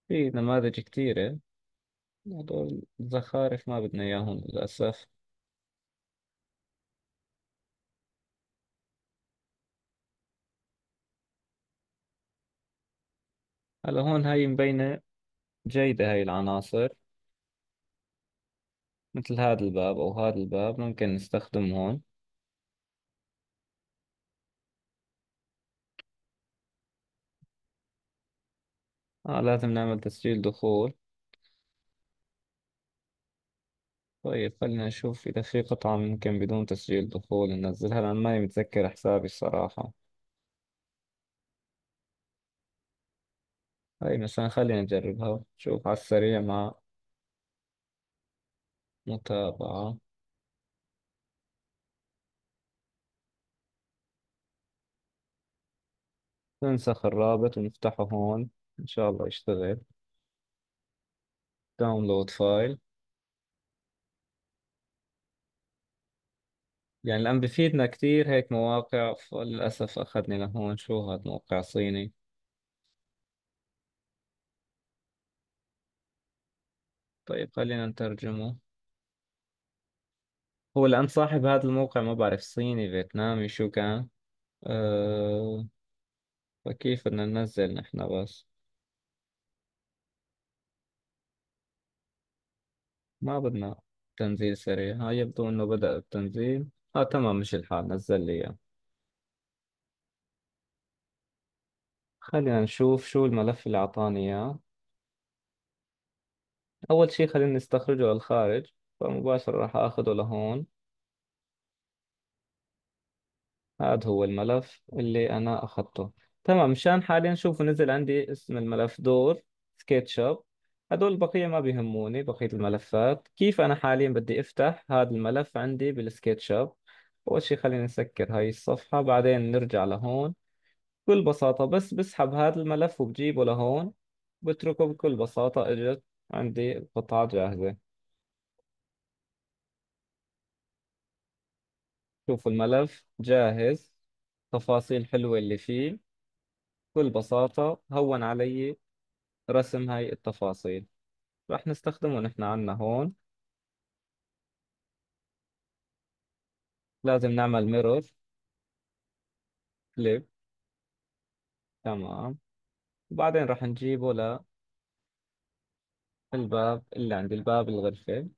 [SPEAKER 1] في نماذج كثيرة هدول نعم. الزخارف ما بدنا إياهم للأسف هلا هون هاي مبينة جيدة هاي العناصر مثل هذا الباب أو هذا الباب ممكن نستخدم هون آه لازم نعمل تسجيل دخول طيب خلينا نشوف إذا في قطعة ممكن بدون تسجيل دخول ننزلها لأن ماني متذكر حسابي الصراحة هاي طيب، مثلا خلينا نجربها نشوف على السريع مع متابعة ننسخ الرابط ونفتحه هون ان شاء الله يشتغل داونلود فايل يعني الان بفيدنا كثير هيك مواقع للاسف اخذني لهون شو هاد موقع صيني طيب خلينا نترجمه هو الان صاحب هذا الموقع ما بعرف صيني فيتنامي شو كان أه... فكيف بدنا ننزل نحن بس ما بدنا تنزيل سريع ها يبدو أنه بدأ التنزيل ها آه، تمام مش الحال نزل لي إياه خلينا نشوف شو الملف اللي أعطاني إياه أول شي خليني أستخرجه للخارج فمباشرة راح أخذه لهون هذا هو الملف اللي أنا أخذته تمام مشان حاليا شوفوا نزل عندي اسم الملف دور سكتش اب هدول البقية ما بيهموني بقية الملفات كيف أنا حاليا بدي أفتح هذا الملف عندي بالسكتش أب أول شي خليني أسكر هاي الصفحة بعدين نرجع لهون بكل بساطة بس بسحب هذا الملف وبجيبه لهون بتركه بكل بساطة إجت عندي القطعة جاهزة شوفوا الملف جاهز تفاصيل حلوة اللي فيه بكل بساطة هون علي رسم هاي التفاصيل راح نستخدمه نحن عنا هون لازم نعمل ميرور فليب تمام وبعدين راح نجيبه ل الباب اللي عند الباب الغرفة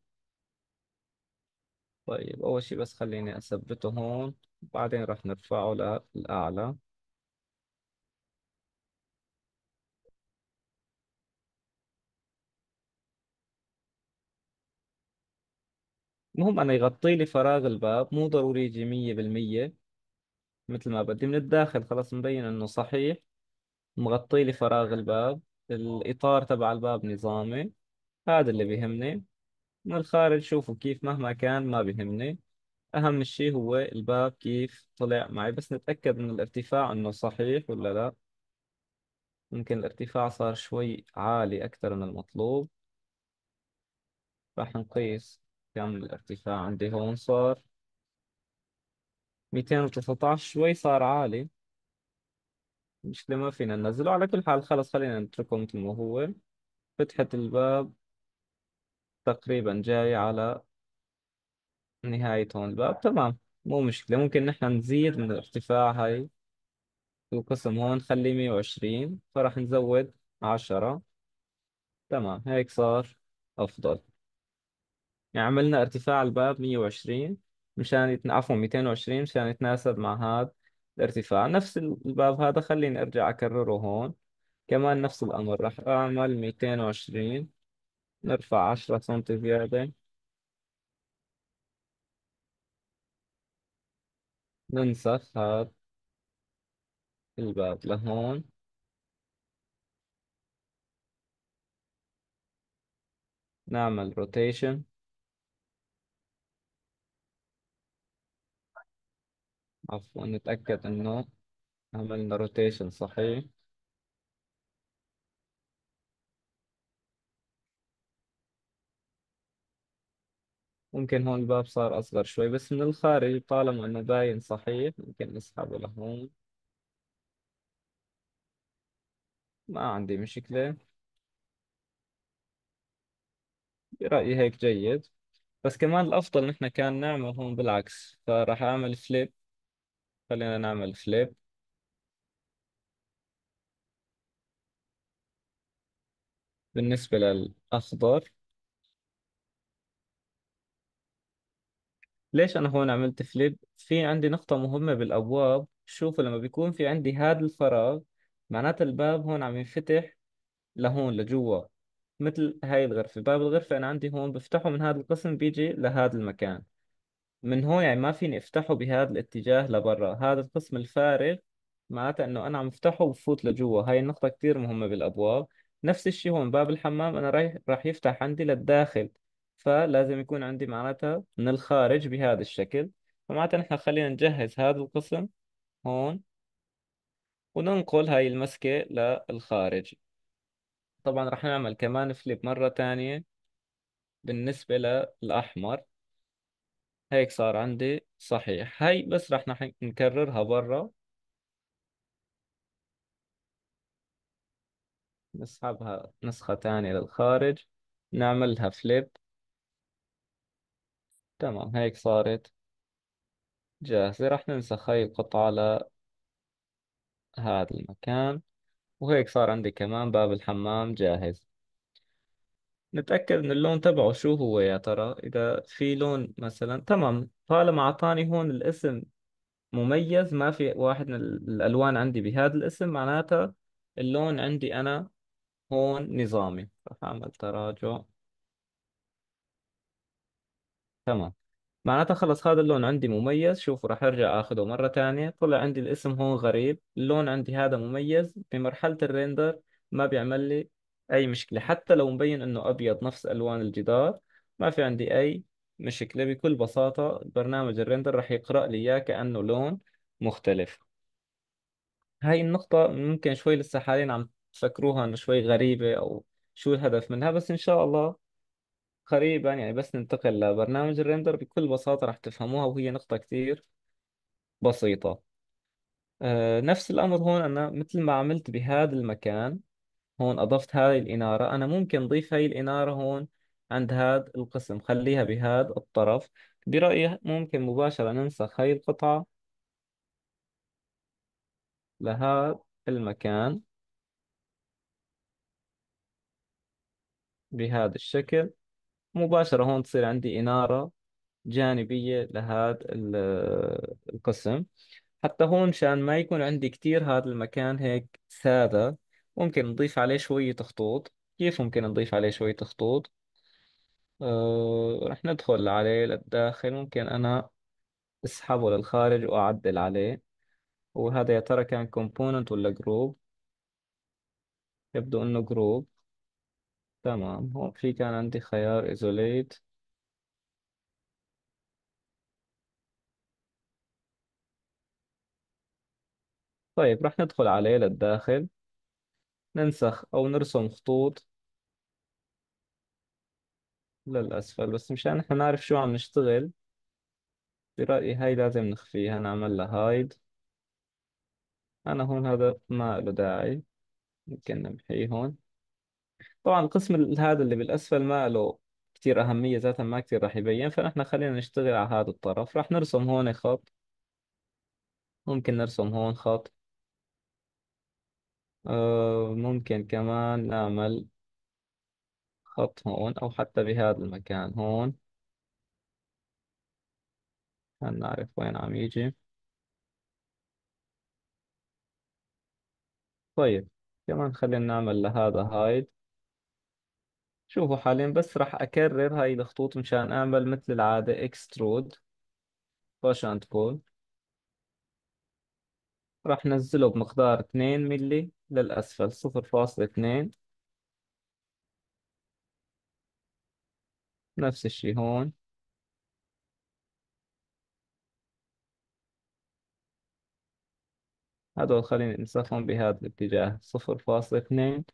[SPEAKER 1] طيب أول شي بس خليني أثبته هون وبعدين راح نرفعه للأعلى المهم أنا يغطي لي فراغ الباب مو ضروري يجي مية بالمية مثل ما بدي من الداخل خلاص مبين إنه صحيح مغطي لي فراغ الباب الإطار تبع الباب نظامي هذا اللي بيهمني من الخارج شوفوا كيف مهما كان ما بيهمني أهم الشيء هو الباب كيف طلع معي بس نتأكد من الارتفاع إنه صحيح ولا لا ممكن الارتفاع صار شوي عالي أكثر من المطلوب راح نقيس كم الارتفاع عندي هون صار 213 شوي صار عالي مشكلة ما فينا ننزله على كل حال خلص خلينا نتركه مثل ما هو فتحة الباب تقريبا جاي على نهاية هون الباب تمام مو مشكلة ممكن نحن نزيد من الارتفاع هاي القسم هون خليه 120 فراح نزود 10 تمام هيك صار أفضل يعني عملنا ارتفاع الباب 120 مشان يتنا... عفوا 220 مشان يتناسب مع هذا الارتفاع نفس الباب هذا خليني ارجع اكرره هون كمان نفس الامر راح اعمل 220 نرفع 10 سم زيادة ننسخ هذا الباب لهون نعمل روتيشن عفوا نتأكد إنه عملنا روتيشن صحيح ممكن هون الباب صار أصغر شوي بس من الخارج طالما إنه باين صحيح ممكن نسحبه لهون ما عندي مشكلة برأيي هيك جيد بس كمان الأفضل نحن كان نعمل هون بالعكس فراح أعمل فليب خلينا نعمل فليب بالنسبة للأخضر ليش أنا هون عملت فليب في عندي نقطة مهمة بالأبواب شوفوا لما بيكون في عندي هذا الفراغ معناته الباب هون عم ينفتح لهون لجوا مثل هاي الغرفة باب الغرفة أنا عندي هون بفتحه من هذا القسم بيجي لهذا المكان من هون يعني ما فيني افتحه بهذا الاتجاه لبرا هذا القسم الفارغ معناته انه انا عم افتحه وبفوت لجوا هاي النقطة كتير مهمة بالابواب نفس الشيء هون باب الحمام انا رايح راح يفتح عندي للداخل فلازم يكون عندي معناتها من الخارج بهذا الشكل فمعناتها نحن خلينا نجهز هذا القسم هون وننقل هاي المسكة للخارج طبعا راح نعمل كمان فليب مرة تانية بالنسبة للأحمر هيك صار عندي صحيح هاي بس رح نكررها برا نسحبها نسخة تانية للخارج نعملها فليب تمام هيك صارت جاهزة رح ننسخ هاي القطعة لهذا المكان وهيك صار عندي كمان باب الحمام جاهز نتأكد من اللون تبعه شو هو يا ترى إذا في لون مثلا تمام طالما أعطاني هون الاسم مميز ما في واحد من الألوان عندي بهذا الاسم معناتها اللون عندي أنا هون نظامي رح أعمل تراجع تمام معناتها خلص هذا اللون عندي مميز شوفوا رح ارجع اخذه مرة تانية طلع عندي الاسم هون غريب اللون عندي هذا مميز بمرحلة الريندر ما بيعمل لي أي مشكلة حتى لو مبين إنه أبيض نفس ألوان الجدار ما في عندي أي مشكلة بكل بساطة برنامج الريندر راح يقرأ لي إياه كأنه لون مختلف هاي النقطة ممكن شوي لسه حاليا عم تفكروها إنه شوي غريبة أو شو الهدف منها بس إن شاء الله قريبا يعني بس ننتقل لبرنامج الريندر بكل بساطة راح تفهموها وهي نقطة كتير بسيطة آه، نفس الأمر هون أنا مثل ما عملت بهذا المكان هون أضفت هاي الإنارة أنا ممكن أضيف هاي الإنارة هون عند هذا القسم خليها بهذا الطرف برأيي ممكن مباشرة ننسخ هاي القطعة لهذا المكان بهذا الشكل مباشرة هون تصير عندي إنارة جانبية لهذا القسم حتى هون مشان ما يكون عندي كتير هذا المكان هيك سادة ممكن نضيف عليه شوية خطوط كيف ممكن نضيف عليه شوية خطوط أه رح ندخل عليه للداخل ممكن أنا أسحبه للخارج وأعدل عليه وهذا يا ترى كان كومبوننت ولا جروب يبدو إنه جروب تمام هون في كان عندي خيار إيزوليت طيب رح ندخل عليه للداخل ننسخ أو نرسم خطوط للأسفل بس مشان إحنا نعرف شو عم نشتغل برأيي هاي لازم نخفيها نعمل لها هايد أنا هون هذا ما له داعي ممكن نمحيه هون طبعا القسم هذا اللي بالأسفل ما له كتير أهمية ذاتا ما كتير راح يبين فنحن خلينا نشتغل على هذا الطرف راح نرسم هون خط ممكن نرسم هون خط آه، ممكن كمان نعمل خط هون أو حتى بهذا المكان هون عشان نعرف وين عم يجي طيب كمان خلينا نعمل لهذا هايد شوفوا حاليا بس راح أكرر هاي الخطوط مشان أعمل مثل العادة اكسترود بوش أند بول راح ننزله بمقدار 2 ملي للأسفل 0.2 نفس الشيء هون هذول خلينا ننسخهم بهذا الاتجاه 0.2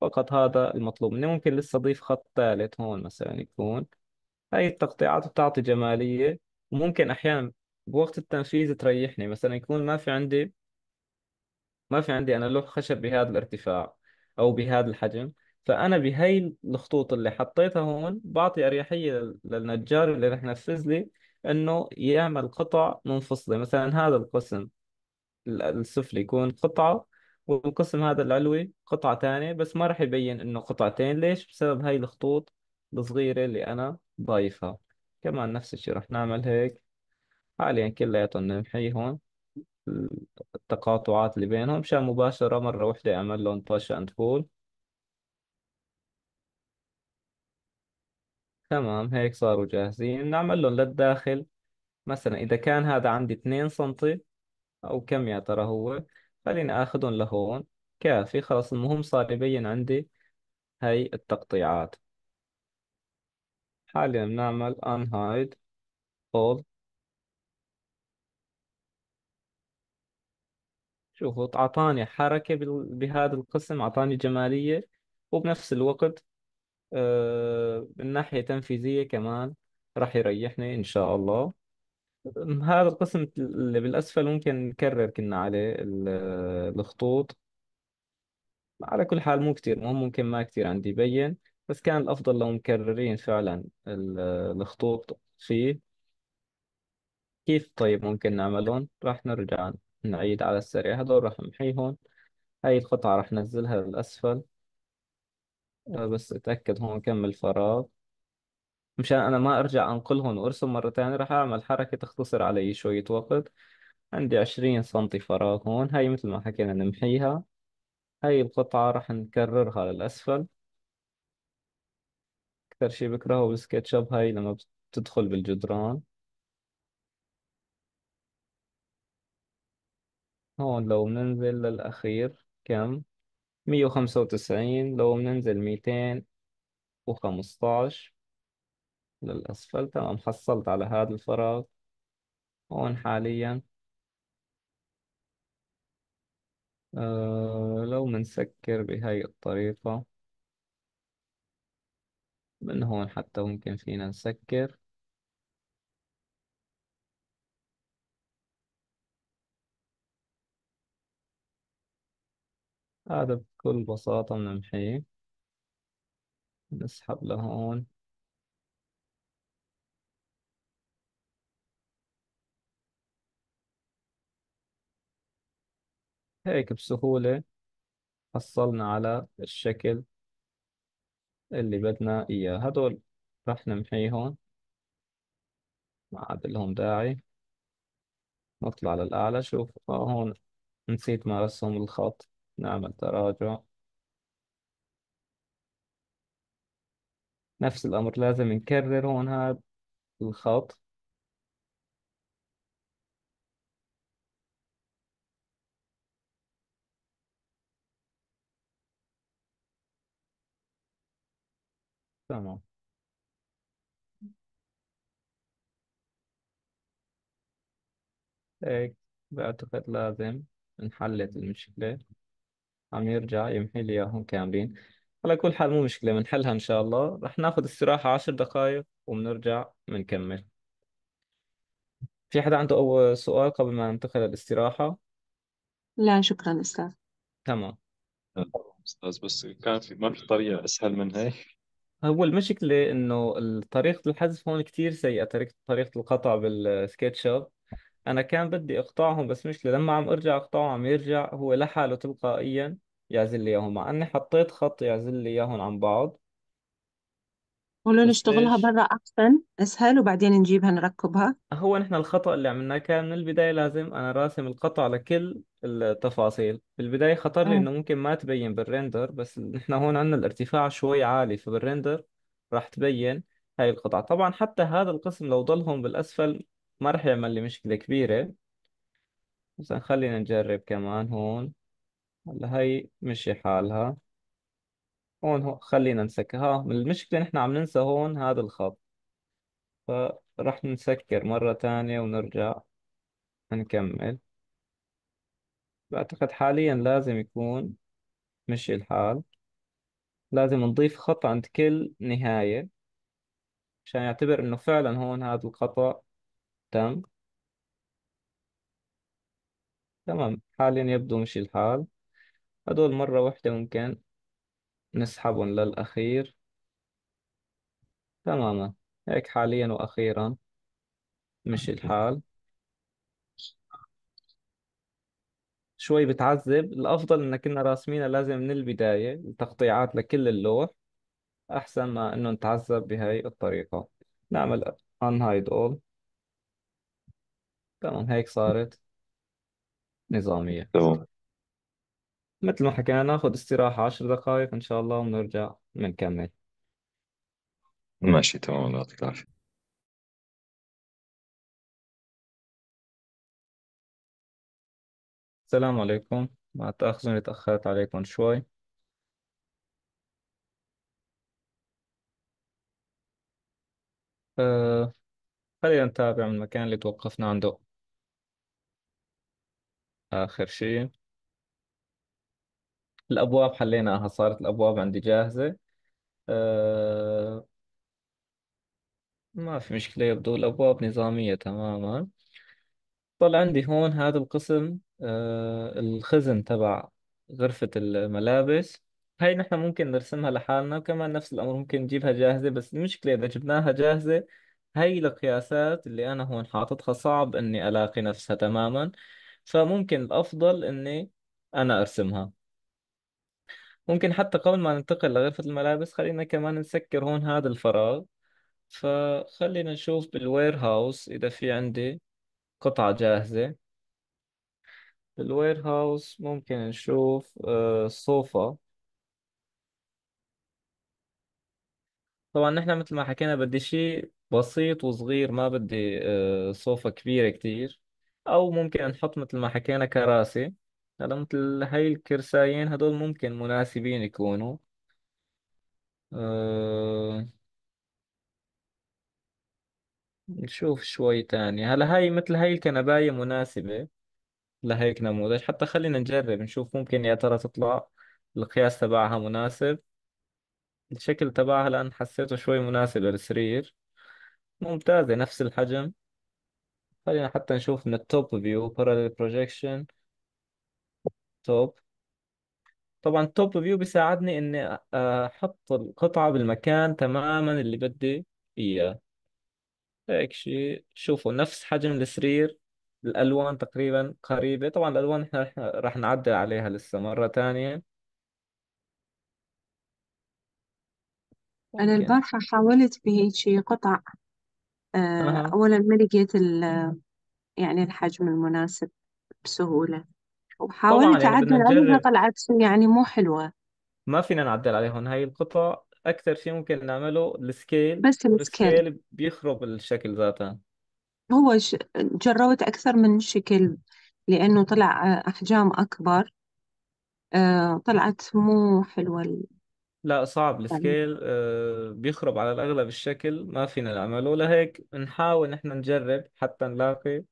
[SPEAKER 1] فقط هذا المطلوب مني ممكن لسه أضيف خط ثالث هون مثلا يكون هاي التقطيعات بتعطي جمالية وممكن أحيانا بوقت التنفيذ تريحني مثلا يكون ما في عندي ما في عندي أنا لوح خشب بهذا الارتفاع أو بهذا الحجم فأنا بهي الخطوط اللي حطيتها هون بعطي أريحية للنجار اللي رح ينفذ لي إنه يعمل قطع منفصلة مثلا هذا القسم السفلي يكون قطعة والقسم هذا العلوي قطعة تانية بس ما رح يبين إنه قطعتين ليش بسبب هاي الخطوط الصغيرة اللي أنا ضايفها كمان نفس الشي رح نعمل هيك حاليا كلياتهم نمحيهم التقاطعات اللي بينهم مشان مباشرة مرة واحدة يعمل لهم باش اند بول تمام هيك صاروا جاهزين نعمل لهم للداخل مثلا إذا كان هذا عندي 2 سنتي أو كم يا ترى هو خليني آخذهم لهون كافي خلاص المهم صار يبين عندي هاي التقطيعات حاليا بنعمل unhide all شوف اعطاني حركة بهذا القسم اعطاني جمالية وبنفس الوقت آه، من ناحية تنفيذية كمان راح يريحني إن شاء الله هذا القسم اللي بالأسفل ممكن نكرر كنا عليه الخطوط على كل حال مو كتير مهم ممكن ما كتير عندي يبين بس كان الأفضل لو مكررين فعلا الخطوط فيه كيف طيب ممكن نعملهم راح نرجع نعيد على السريع هدول راح نمحيهم هاي القطعة راح ننزلها للأسفل آه، بس أتأكد هون كم الفراغ مشان أنا ما أرجع أنقلهم وأرسم مرة تانية راح أعمل حركة تختصر علي شوية وقت عندي عشرين سنتي فراغ هون هاي مثل ما حكينا نمحيها هاي القطعة راح نكررها للأسفل أكثر شي بكرهه بالسكتشب هاي لما بتدخل بالجدران هون اه، لو بننزل للأخير كم؟ مية وخمسة وتسعين لو بننزل وخمستاش للأسفل تمام حصلت على هذا الفراغ هون حاليا أه لو منسكر بهاي الطريقة من هون حتى ممكن فينا نسكر هذا بكل بساطة بنمحيه نسحب لهون هيك بسهولة حصلنا على الشكل اللي بدنا إياه هدول رح نمحيهم ما عاد لهم داعي نطلع للأعلى شوف آه، هون نسيت ما رسم الخط نعمل تراجع نفس الأمر لازم نكرر هون هذا الخط تمام هيك بعتقد لازم نحلت المشكلة عم يرجع يمحي لي اياهم كاملين على كل حال مو مشكلة بنحلها إن شاء الله رح ناخذ استراحة عشر دقايق وبنرجع بنكمل في حدا عنده أول سؤال قبل ما ننتقل للاستراحة
[SPEAKER 2] لا شكرا أستاذ
[SPEAKER 1] تمام أستاذ بس كان في ما في طريقة أسهل من هيك هو المشكلة إنه طريقة الحذف هون كتير سيئة طريقة طريقة القطع بالسكتش اب أنا كان بدي أقطعهم بس مشكلة لما عم أرجع أقطعه عم يرجع هو لحاله تلقائيا يعزل لي اياهم مع اني حطيت خط يعزل لي اياهم عن بعض قولوا بس نشتغلها ايش
[SPEAKER 2] برا أحسن أسهل وبعدين نجيبها نركبها
[SPEAKER 1] هو نحن الخطأ اللي عملناه كان من البداية لازم أنا راسم القطع على كل التفاصيل بالبداية خطر لي اه. إنه ممكن ما تبين بالريندر بس نحن هون عندنا الارتفاع شوي عالي فبالريندر راح تبين هاي القطع طبعا حتى هذا القسم لو ضلهم بالأسفل ما راح يعمل لي مشكلة كبيرة بس خلينا نجرب كمان هون هلا هي مشي حالها هون هو خلينا نسكرها المشكلة نحن عم ننسى هون هذا الخط فرح نسكر مرة تانية ونرجع نكمل بعتقد حاليا لازم يكون مشي الحال لازم نضيف خط عند كل نهاية عشان يعتبر انه فعلا هون هذا الخطأ تم تمام حاليا يبدو مشي الحال هدول مرة واحدة ممكن نسحبهم للأخير تماما هيك حاليا وأخيرا مشي الحال شوي بتعذب الأفضل إن كنا راسمينها لازم من البداية التقطيعات لكل اللوح أحسن ما إنه نتعذب بهاي الطريقة نعمل unhide all تمام هيك صارت نظامية تمام مثل ما حكينا ناخذ استراحة عشر دقائق إن شاء الله ونرجع بنكمل ماشي تمام الله يعطيك العافية السلام عليكم مع التأخر إني تأخرت عليكم شوي أه خلينا نتابع من المكان اللي توقفنا عنده آخر شيء الأبواب حليناها صارت الأبواب عندي جاهزة أه ما في مشكلة يبدو الأبواب نظامية تماما طلع عندي هون هذا القسم أه الخزن تبع غرفة الملابس هاي نحن ممكن نرسمها لحالنا وكمان نفس الأمر ممكن نجيبها جاهزة بس المشكلة إذا جبناها جاهزة هاي القياسات اللي أنا هون حاططها صعب إني ألاقي نفسها تماما فممكن الأفضل إني أنا أرسمها ممكن حتى قبل ما ننتقل لغرفة الملابس خلينا كمان نسكر هون هذا الفراغ فخلينا نشوف بالوير هاوس إذا في عندي قطعة جاهزة بالوير هاوس ممكن نشوف صوفا آه، صوفة طبعا نحن مثل ما حكينا بدي شيء بسيط وصغير ما بدي صوفا آه، صوفة كبيرة كتير أو ممكن نحط مثل ما حكينا كراسي هلا مثل هاي الكرسايين هدول ممكن مناسبين يكونوا أه... نشوف شوي تاني هلا هاي مثل هاي الكنباية مناسبة لهيك نموذج حتى خلينا نجرب نشوف ممكن يا ترى تطلع القياس تبعها مناسب الشكل تبعها لأن حسيته شوي مناسب للسرير ممتازة نفس الحجم خلينا حتى نشوف من التوب فيو parallel projection توب طبعا التوب فيو بيساعدني اني احط القطعة بالمكان تماما اللي بدي اياه هيك شيء شوفوا نفس حجم السرير الالوان تقريبا قريبة طبعا الالوان احنا رح نعدل عليها لسه مرة تانية
[SPEAKER 2] أنا ممكن البارحة حاولت بهيجي قطع اها أولا ما لقيت يعني الحجم المناسب بسهولة
[SPEAKER 1] طبعا وحاولت يعني أعدل بدنا عليها نجرب
[SPEAKER 2] طلعت يعني مو حلوة
[SPEAKER 1] ما فينا نعدل عليهم هاي القطع أكثر شيء ممكن نعمله السكيل بس السكيل والسكيل بيخرب الشكل ذاته
[SPEAKER 2] هو ش... جربت أكثر من شكل لأنه طلع أحجام أكبر آه، طلعت مو حلوة ال-
[SPEAKER 1] لا صعب يعني السكيل آه، بيخرب على الأغلب الشكل ما فينا نعمله لهيك نحاول نحن نجرب حتى نلاقي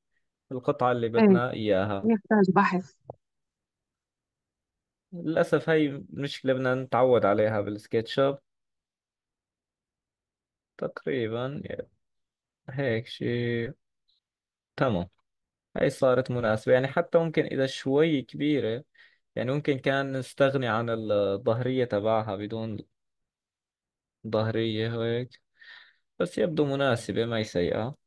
[SPEAKER 1] القطعة اللي إيه، بدنا إياها يحتاج بحث للأسف هاي مشكلة بدنا نتعود عليها بالسكتشوب تقريبا هيك شيء تمام هاي صارت مناسبة يعني حتى ممكن إذا شوي كبيرة يعني ممكن كان نستغني عن الظهرية تبعها بدون ظهرية هيك بس يبدو مناسبة ما هي سيئة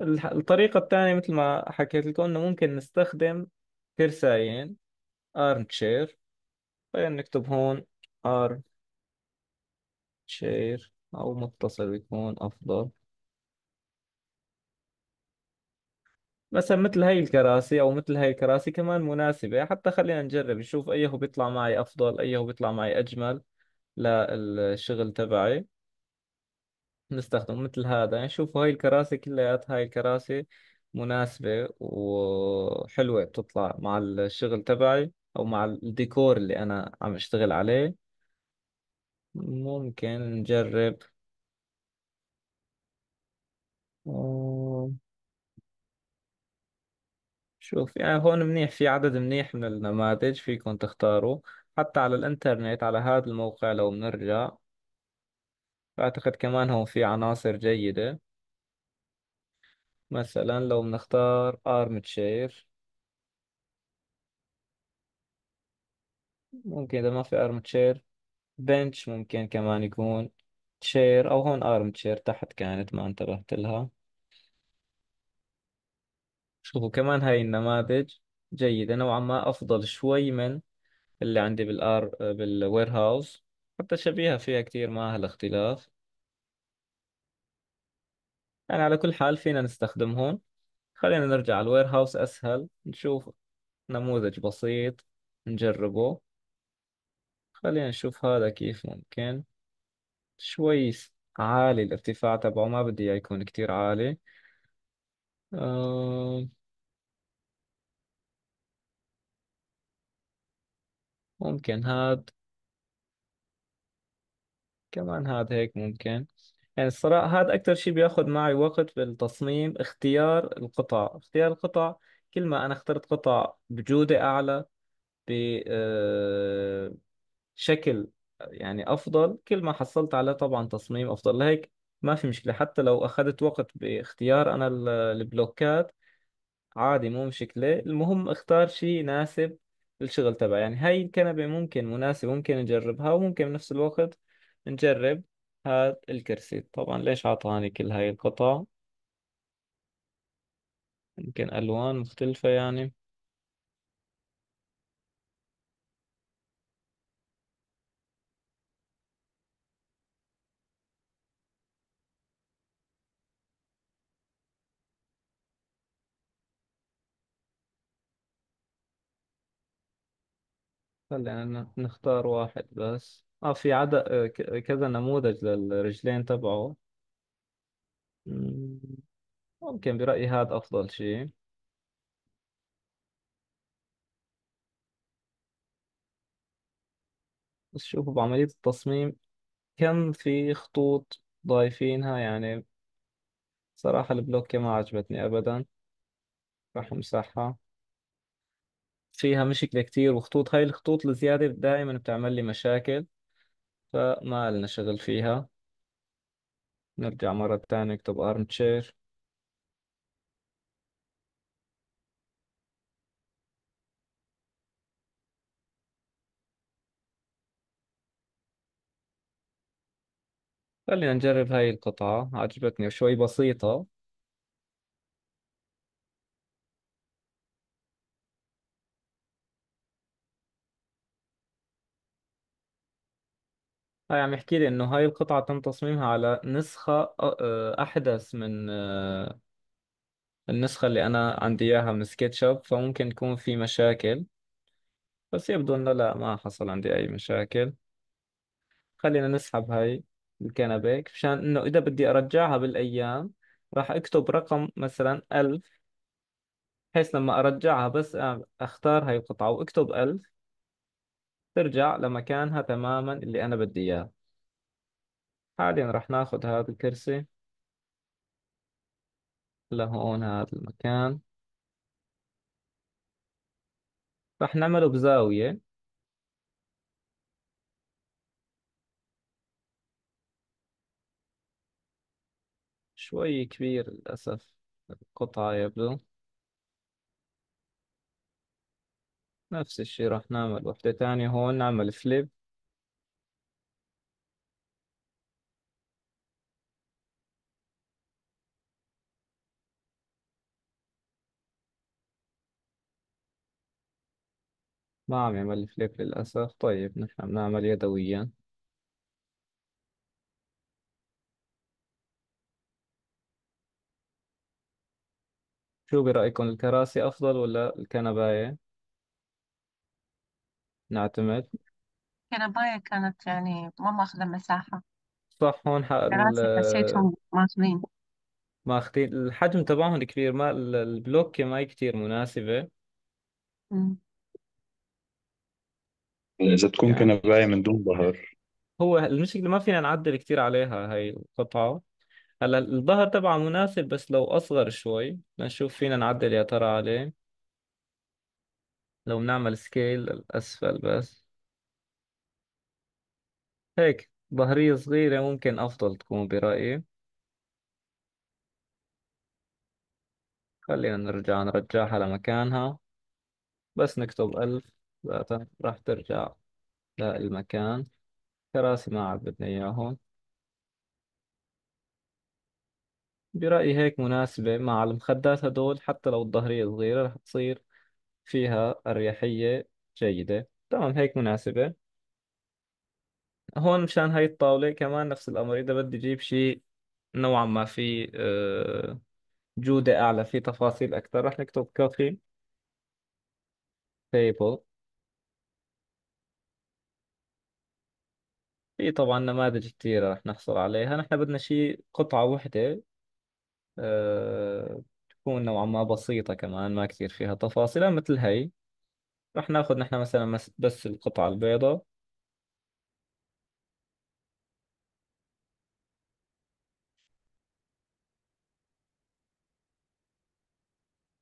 [SPEAKER 1] الطريقة الثانية مثل ما حكيت لكم إنه ممكن نستخدم كرسيين arm chair خلينا نكتب هون arm chair أو متصل بيكون أفضل مثلا مثل هاي الكراسي أو مثل هاي الكراسي كمان مناسبة حتى خلينا نجرب نشوف أيه بيطلع معي أفضل أيه بيطلع معي أجمل للشغل تبعي نستخدم مثل هذا يعني شوف هاي الكراسي كلياتها هاي الكراسي مناسبة وحلوة بتطلع مع الشغل تبعي أو مع الديكور اللي أنا عم أشتغل عليه ممكن نجرب شوف يعني هون منيح في عدد منيح من النماذج فيكم تختاروا حتى على الإنترنت على هذا الموقع لو بنرجع أعتقد كمان هو في عناصر جيدة مثلا لو بنختار أرمتشير ممكن إذا ما في أرمتشير بنش ممكن كمان يكون تشير أو هون أرمتشير تحت كانت ما انتبهت لها شوفوا كمان هاي النماذج جيدة نوعا ما أفضل شوي من اللي عندي بالآر بالوير هاوس حتى شبيهة فيها كثير ما هالاختلاف يعني على كل حال فينا نستخدمهم خلينا نرجع على الوير هاوس أسهل نشوف نموذج بسيط نجربه خلينا نشوف هذا كيف ممكن شوي عالي الارتفاع تبعه ما بدي إياه يكون كتير عالي آه، ممكن هاد كمان هذا هيك ممكن يعني الصراحة هذا أكثر شيء بياخذ معي وقت بالتصميم اختيار القطع اختيار القطع كل ما أنا اخترت قطع بجودة أعلى بشكل آه، يعني أفضل كل ما حصلت على طبعا تصميم أفضل لهيك ما في مشكلة حتى لو أخذت وقت باختيار أنا البلوكات عادي مو مشكلة المهم اختار شيء يناسب الشغل تبعي يعني هاي الكنبة ممكن مناسبة ممكن نجربها وممكن بنفس الوقت نجرب هذا الكرسي طبعا ليش عطاني كل هاي القطع يمكن ألوان مختلفة يعني خلينا نختار واحد بس اه في عدد آه، كذا نموذج للرجلين تبعه ممكن برأيي هذا أفضل شيء بس شوفوا بعملية التصميم كم في خطوط ضايفينها يعني صراحة البلوكة ما عجبتني أبدا راح أمسحها فيها مشكلة كتير وخطوط هاي الخطوط الزيادة دائما بتعمل لي مشاكل فما لنا شغل فيها نرجع مرة تانية نكتب arm chair خلينا نجرب هاي القطعة عجبتني شوي بسيطة اه عم يعني يحكي لي انه هاي القطعة تم تصميمها على نسخة آه، آه، احدث من آه، النسخة اللي انا عندي اياها من سكتش اب فممكن يكون في مشاكل بس يبدو انه لا ما حصل عندي اي مشاكل خلينا نسحب هاي الكنبة مشان انه اذا بدي ارجعها بالايام راح اكتب رقم مثلا ألف بحيث لما ارجعها بس اختار هاي القطعة واكتب ألف ترجع لمكانها تماما اللي أنا بدي إياه حاليا رح ناخد هذا الكرسي لهون هذا المكان رح نعمله بزاوية شوي كبير للأسف القطعة يبدو نفس الشيء راح نعمل وحدة تانية هون نعمل فليب ما عم يعمل فليب للأسف طيب نحن بنعمل يدويا شو برأيكم الكراسي أفضل ولا الكنباية؟ نعتمد
[SPEAKER 2] كنباية كانت يعني ما ماخذة مساحة
[SPEAKER 1] صح هون ح- حسيتهم ماخذين ماخذين الحجم تبعهم كبير ما البلوك البلوكة ما كتير مناسبة يعني إذا تكون يعني كنباية من دون ظهر هو المشكلة ما فينا نعدل كتير عليها هاي القطعة هلا الظهر تبعها مناسب بس لو أصغر شوي لنشوف فينا نعدل يا ترى عليه لو بنعمل سكيل للأسفل بس هيك ظهرية صغيرة ممكن أفضل تكون برأيي خلينا نرجع نرجعها لمكانها بس نكتب ألف ذاتا راح ترجع للمكان كراسي ما عاد بدنا إياهم برأيي هيك مناسبة مع المخدات هدول حتى لو الظهرية صغيرة رح تصير فيها أريحية جيدة تمام هيك مناسبة هون مشان هاي الطاولة كمان نفس الأمر إذا بدي أجيب شيء نوعا ما في آه، جودة أعلى في تفاصيل أكثر رح نكتب كوفي تيبل في طبعا نماذج كثيرة رح نحصل عليها نحن بدنا شيء قطعة وحدة آه، تكون نوعا ما بسيطة كمان ما كتير فيها تفاصيل مثل هي رح ناخذ نحن مثلا بس القطعة البيضاء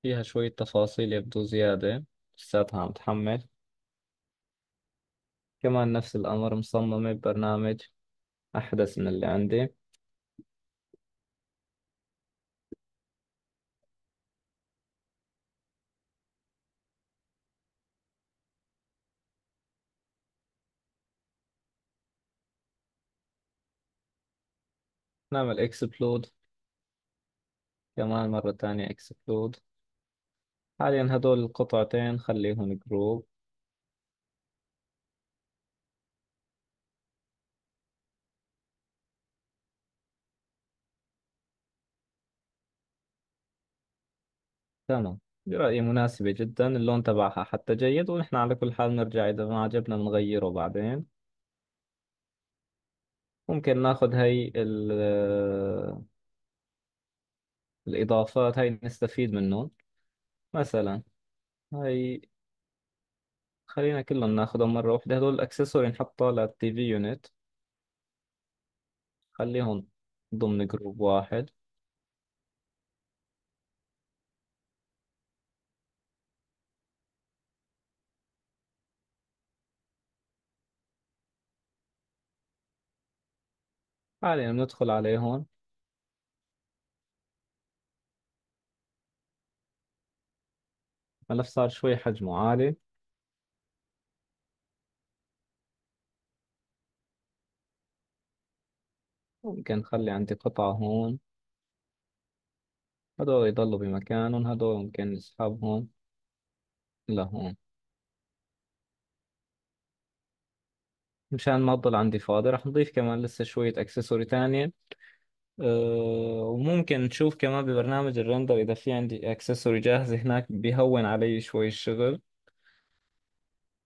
[SPEAKER 1] فيها شوية تفاصيل يبدو زيادة لساتها عم تحمل كمان نفس الأمر مصممة ببرنامج أحدث من اللي عندي نعمل اكسبلود كمان مرة تانية اكسبلود حاليا هدول القطعتين خليهم جروب تمام برأيي مناسبة جدا اللون تبعها حتى جيد ونحن على كل حال نرجع إذا ما عجبنا نغيره بعدين ممكن ناخد هاي ال- آه، الإضافات هاي نستفيد منهم مثلا هاي خلينا كلهم ناخذهم مرة واحدة هدول الأكسسوري نحطها للتي في يونت خليهم ضمن جروب واحد ما علينا بندخل عليه هون الملف صار شوي حجمه عالي ممكن نخلي عندي قطعة هون هدول يضلوا بمكانهم هدول ممكن نسحبهم لهون مشان ما تضل عندي فاضي رح نضيف كمان لسه شوية اكسسوري تانية أه وممكن نشوف كمان ببرنامج الرندر إذا في عندي اكسسوري جاهز هناك بيهون علي شوي الشغل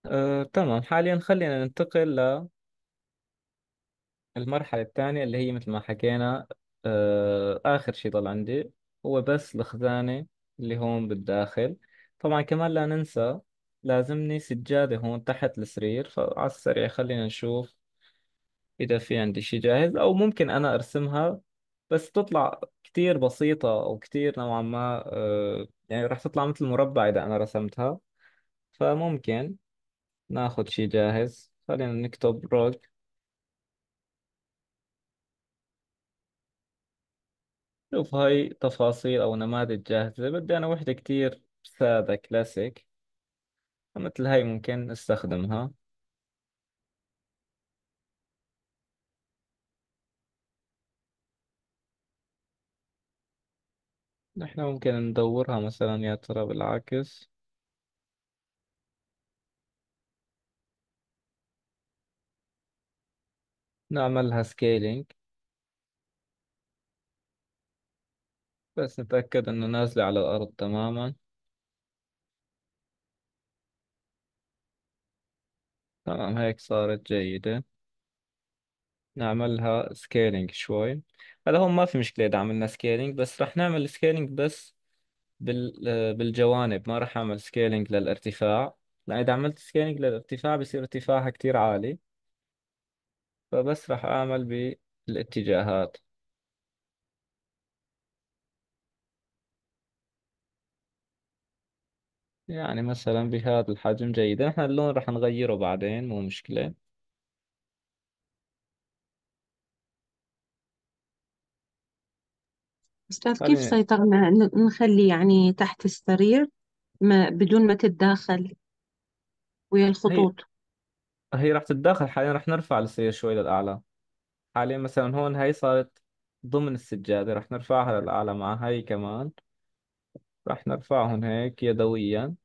[SPEAKER 1] أه تمام حاليا خلينا ننتقل للمرحلة الثانية اللي هي مثل ما حكينا أه آخر شي ضل عندي هو بس الخزانة اللي هون بالداخل طبعا كمان لا ننسى لازمني سجادة هون تحت السرير فعلى السريع خلينا نشوف إذا في عندي شي جاهز أو ممكن أنا أرسمها بس تطلع كتير بسيطة أو كتير نوعا ما آه، يعني رح تطلع مثل مربع إذا أنا رسمتها فممكن ناخد شي جاهز خلينا نكتب روك شوف هاي تفاصيل أو نماذج جاهزة بدي أنا وحدة كتير سادة كلاسيك مثل هاي ممكن نستخدمها نحن ممكن ندورها مثلا يا ترى بالعكس نعملها سكيلينج بس نتأكد انه نازلة على الارض تماما نعم هيك صارت جيدة نعملها سكيلينج شوي هلا هون ما في مشكلة إذا عملنا سكيلينج بس رح نعمل سكيلينج بس بال... آه، بالجوانب ما رح أعمل سكيلينج للارتفاع لأن إذا عملت سكيلينج للارتفاع بصير ارتفاعها كتير عالي فبس رح أعمل بالاتجاهات يعني مثلا بهذا الحجم جيد احنا اللون راح نغيره بعدين مو مشكلة
[SPEAKER 2] أستاذ كيف خلينا سيطرنا نخلي يعني تحت السرير ما بدون ما تتداخل ويا هي الخطوط
[SPEAKER 1] هي راح تتداخل حاليا راح نرفع السرير شوي للأعلى حاليا مثلا هون هي صارت ضمن السجادة راح نرفعها للأعلى مع هاي كمان راح نرفعهم هيك يدويا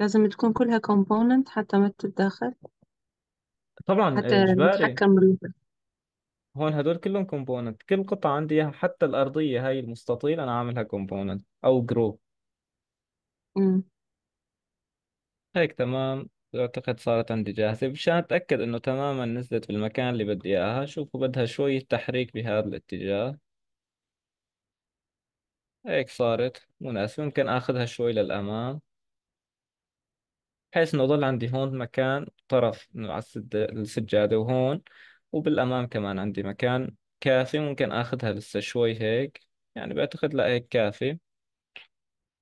[SPEAKER 2] لازم تكون كلها كومبوننت حتى ما تتداخل
[SPEAKER 1] طبعا حتى إجباري نتحكم هون هدول كلهم كومبوننت كل قطعة عندي إياها حتى الأرضية هاي المستطيل أنا عاملها كومبوننت أو جروب هيك تمام أعتقد صارت عندي جاهزة مشان أتأكد إنه تماما نزلت بالمكان اللي بدي إياها شوفوا بدها شوية تحريك بهذا الاتجاه هيك صارت مناسبة ممكن آخذها شوي للأمام بحيث إنه ضل عندي هون مكان طرف من على السجادة وهون وبالأمام كمان عندي مكان كافي ممكن آخذها لسه شوي هيك يعني بعتقد لا هيك كافي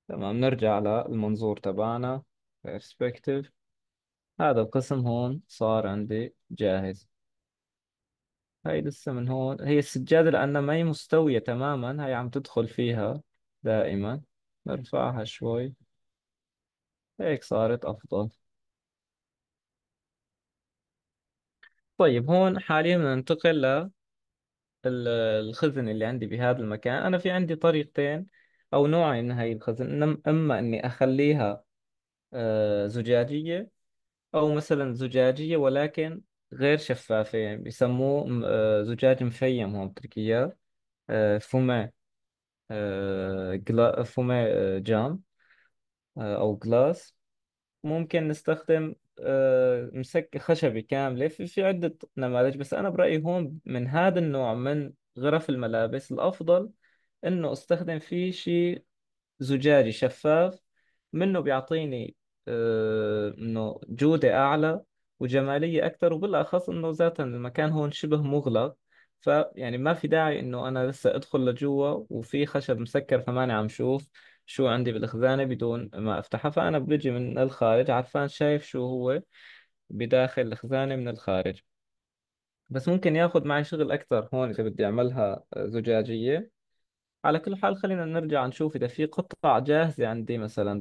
[SPEAKER 1] تمام نرجع للمنظور تبعنا perspective هذا القسم هون صار عندي جاهز هاي لسه من هون هي السجادة لأنها ما هي مستوية تماما هاي عم تدخل فيها دائما نرفعها شوي هيك صارت أفضل طيب هون حاليا ننتقل ل الخزن اللي عندي بهذا المكان أنا في عندي طريقتين أو نوعين من هاي الخزن إما إني أخليها آه، زجاجية أو مثلا زجاجية ولكن غير شفافة يعني بيسموه آه، زجاج مفيم هون بتركيا آه، آه، فومي آه، جام آه، أو جلاس ممكن نستخدم مسك خشبي كاملة في في عدة نماذج بس أنا برأيي هون من هذا النوع من غرف الملابس الأفضل إنه استخدم فيه شيء زجاجي شفاف منه بيعطيني إنه جودة أعلى وجمالية أكثر وبالأخص إنه ذاتا المكان هون شبه مغلق فيعني ما في داعي انه انا لسه ادخل لجوا وفي خشب مسكر فماني عم شوف شو عندي بالخزانة بدون ما افتحها فانا بيجي من الخارج عرفان شايف شو هو بداخل الخزانة من الخارج بس ممكن ياخذ معي شغل اكثر هون اذا بدي اعملها زجاجية على كل حال خلينا نرجع نشوف اذا في قطع جاهزة عندي مثلا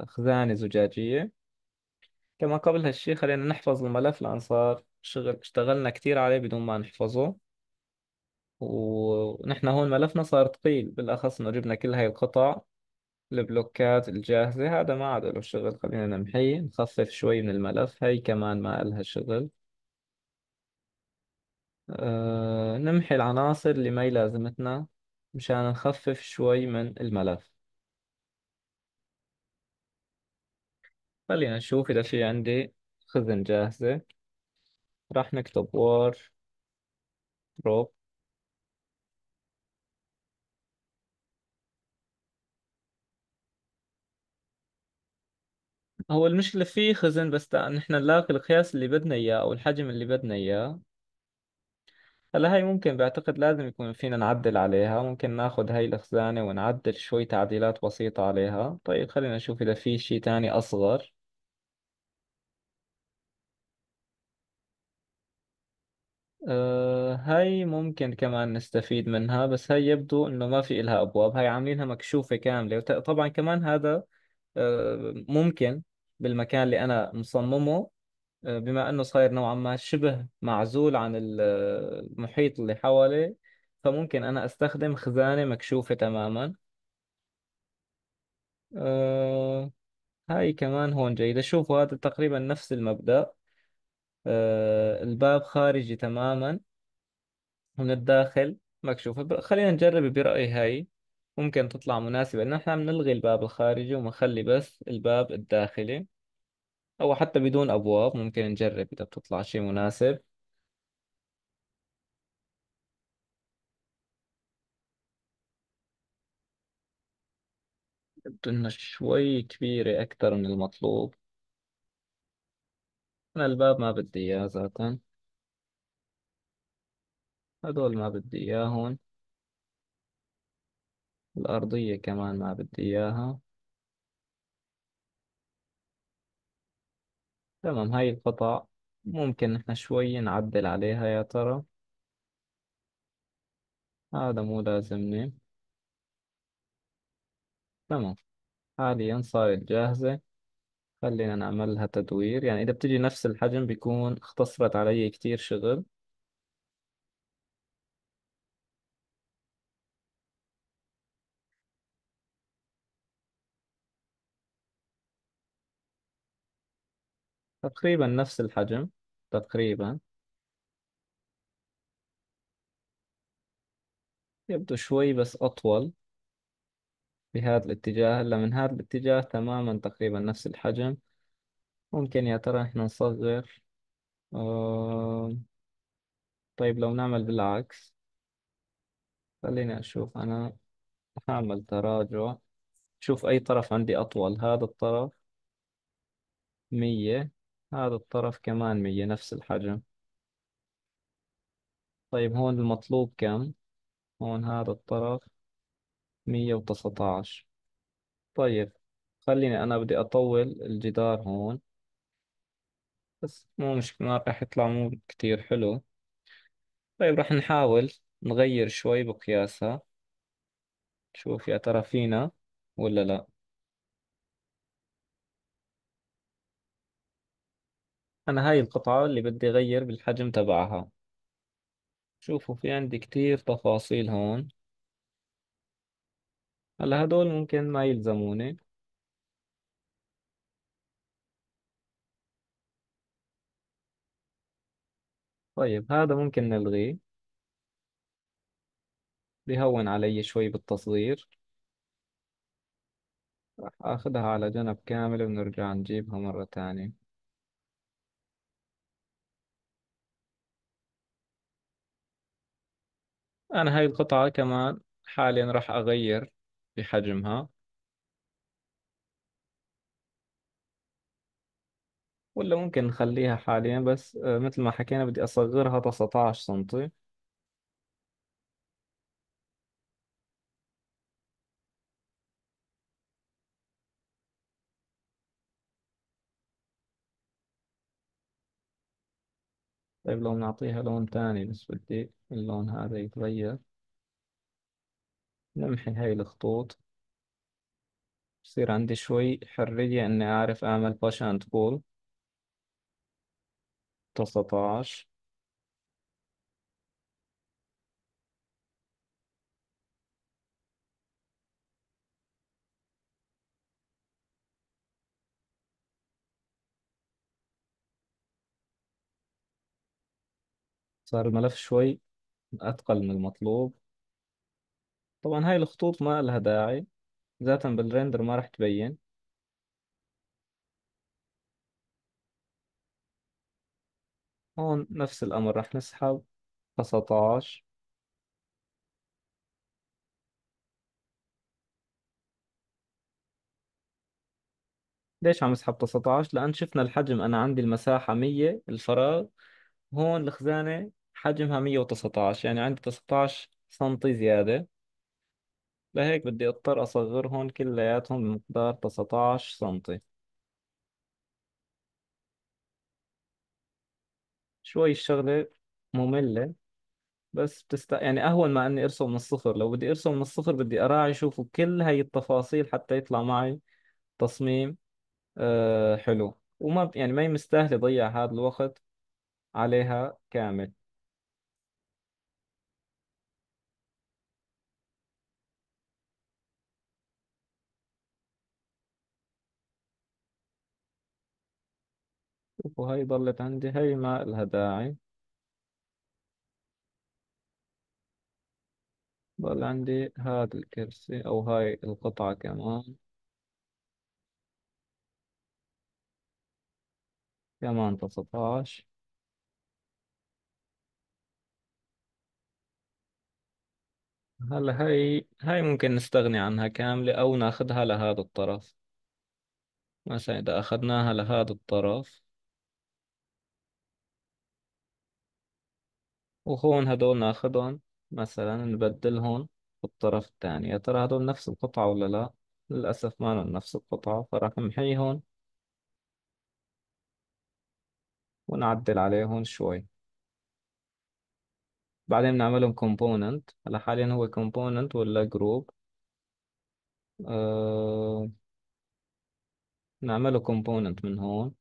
[SPEAKER 1] لخزانة زجاجية كما قبل هالشي خلينا نحفظ الملف لان صار شغل اشتغلنا كثير عليه بدون ما نحفظه ونحن هون ملفنا صار ثقيل بالأخص إنه جبنا كل هاي القطع البلوكات الجاهزة هذا ما عاد له شغل خلينا نمحيه نخفف شوي من الملف هاي كمان ما إلها شغل أه نمحي العناصر اللي ما لازمتنا مشان نخفف شوي من الملف خلينا نشوف إذا في عندي خزن جاهزة راح نكتب وور روب هو المشكلة في خزن بس تا- نحن نلاقي القياس اللي بدنا إياه أو الحجم اللي بدنا إياه هلا هاي ممكن بعتقد لازم يكون فينا نعدل عليها ممكن ناخذ هاي الخزانة ونعدل شوي تعديلات بسيطة عليها طيب خلينا نشوف إذا في شيء تاني أصغر أه هاي ممكن كمان نستفيد منها بس هاي يبدو إنه ما في إلها أبواب هاي عاملينها مكشوفة كاملة طبعا كمان هذا آه، ممكن بالمكان اللي انا مصممه آه، بما انه صاير نوعا ما شبه معزول عن المحيط اللي حواليه فممكن انا استخدم خزانة مكشوفة تماما آه، هاي كمان هون جيدة شوفوا هذا تقريبا نفس المبدأ آه، الباب خارجي تماما من الداخل مكشوفة خلينا نجرب برأيي هاي ممكن تطلع مناسبة إن إحنا بنلغي الباب الخارجي ونخلي بس الباب الداخلي أو حتى بدون أبواب ممكن نجرب إذا بتطلع شيء مناسب يبدو إنها شوي كبيرة أكثر من المطلوب أنا الباب ما بدي إياه ذاتا هدول ما بدي إياهم الأرضية كمان ما بدي إياها تمام هاي القطع ممكن إحنا شوي نعدل عليها يا ترى هذا مو لازمني تمام حاليا صارت جاهزة خلينا نعملها تدوير يعني إذا بتجي نفس الحجم بيكون اختصرت علي كتير شغل تقريبا نفس الحجم تقريبا يبدو شوي بس أطول بهذا الاتجاه هلا من هذا الاتجاه تماما تقريبا نفس الحجم ممكن يا ترى احنا نصغر أه... طيب لو نعمل بالعكس خليني أشوف أنا هعمل تراجع شوف أي طرف عندي أطول هذا الطرف مية هذا الطرف كمان مية نفس الحجم طيب هون المطلوب كم هون هذا الطرف مية وتسعة طيب خليني أنا بدي أطول الجدار هون بس مو مشكلة ما راح يطلع مو كتير حلو طيب راح نحاول نغير شوي بقياسها نشوف يا ترى فينا ولا لا أنا هاي القطعة اللي بدي أغير بالحجم تبعها شوفوا في عندي كتير تفاصيل هون هلا هدول ممكن ما يلزموني طيب هذا ممكن نلغيه بيهون علي شوي بالتصغير راح آخذها على جنب كامل ونرجع نجيبها مرة تانية أنا هاي القطعة كمان حاليا راح أغير بحجمها ولا ممكن نخليها حاليا بس آه، مثل ما حكينا بدي أصغرها 19 سنتي طيب لو نعطيها لون تاني بس بدي اللون هذا يتغير نمحي هاي الخطوط بصير عندي شوي حرية إني أعرف أعمل بوش أند بول تسطاش صار الملف شوي أثقل من المطلوب طبعا هاي الخطوط ما لها داعي ذاتا بالريندر ما راح تبين هون نفس الأمر راح نسحب 19 ليش عم اسحب 19 لأن شفنا الحجم أنا عندي المساحة 100 الفراغ هون الخزانة حجمها 119 يعني عندي 19 سنتي زيادة لهيك بدي اضطر اصغر هون كلياتهم بمقدار 19 سنتي شوي الشغلة مملة بس بتست... يعني أهون ما إني أرسم من الصفر لو بدي أرسم من الصفر بدي أراعي شوفوا كل هاي التفاصيل حتى يطلع معي تصميم آه حلو وما يعني ما مستاهل أضيع هذا الوقت عليها كامل شوفوا هاي ضلت عندي هاي ما إلها داعي ضل عندي هذا الكرسي أو هاي القطعة كمان كمان تسعتاش هلا هاي هاي ممكن نستغني عنها كاملة أو ناخذها لهذا الطرف مثلا إذا أخذناها لهذا الطرف وهون هدول ناخدهم مثلا نبدلهم بالطرف الثاني يا ترى هدول نفس القطعة ولا لا للأسف ما نفس القطعة فراح نمحيهم ونعدل عليهم شوي بعدين بنعملهم كومبوننت هلا حاليا هو كومبوننت ولا جروب آه... نعمله كومبوننت من هون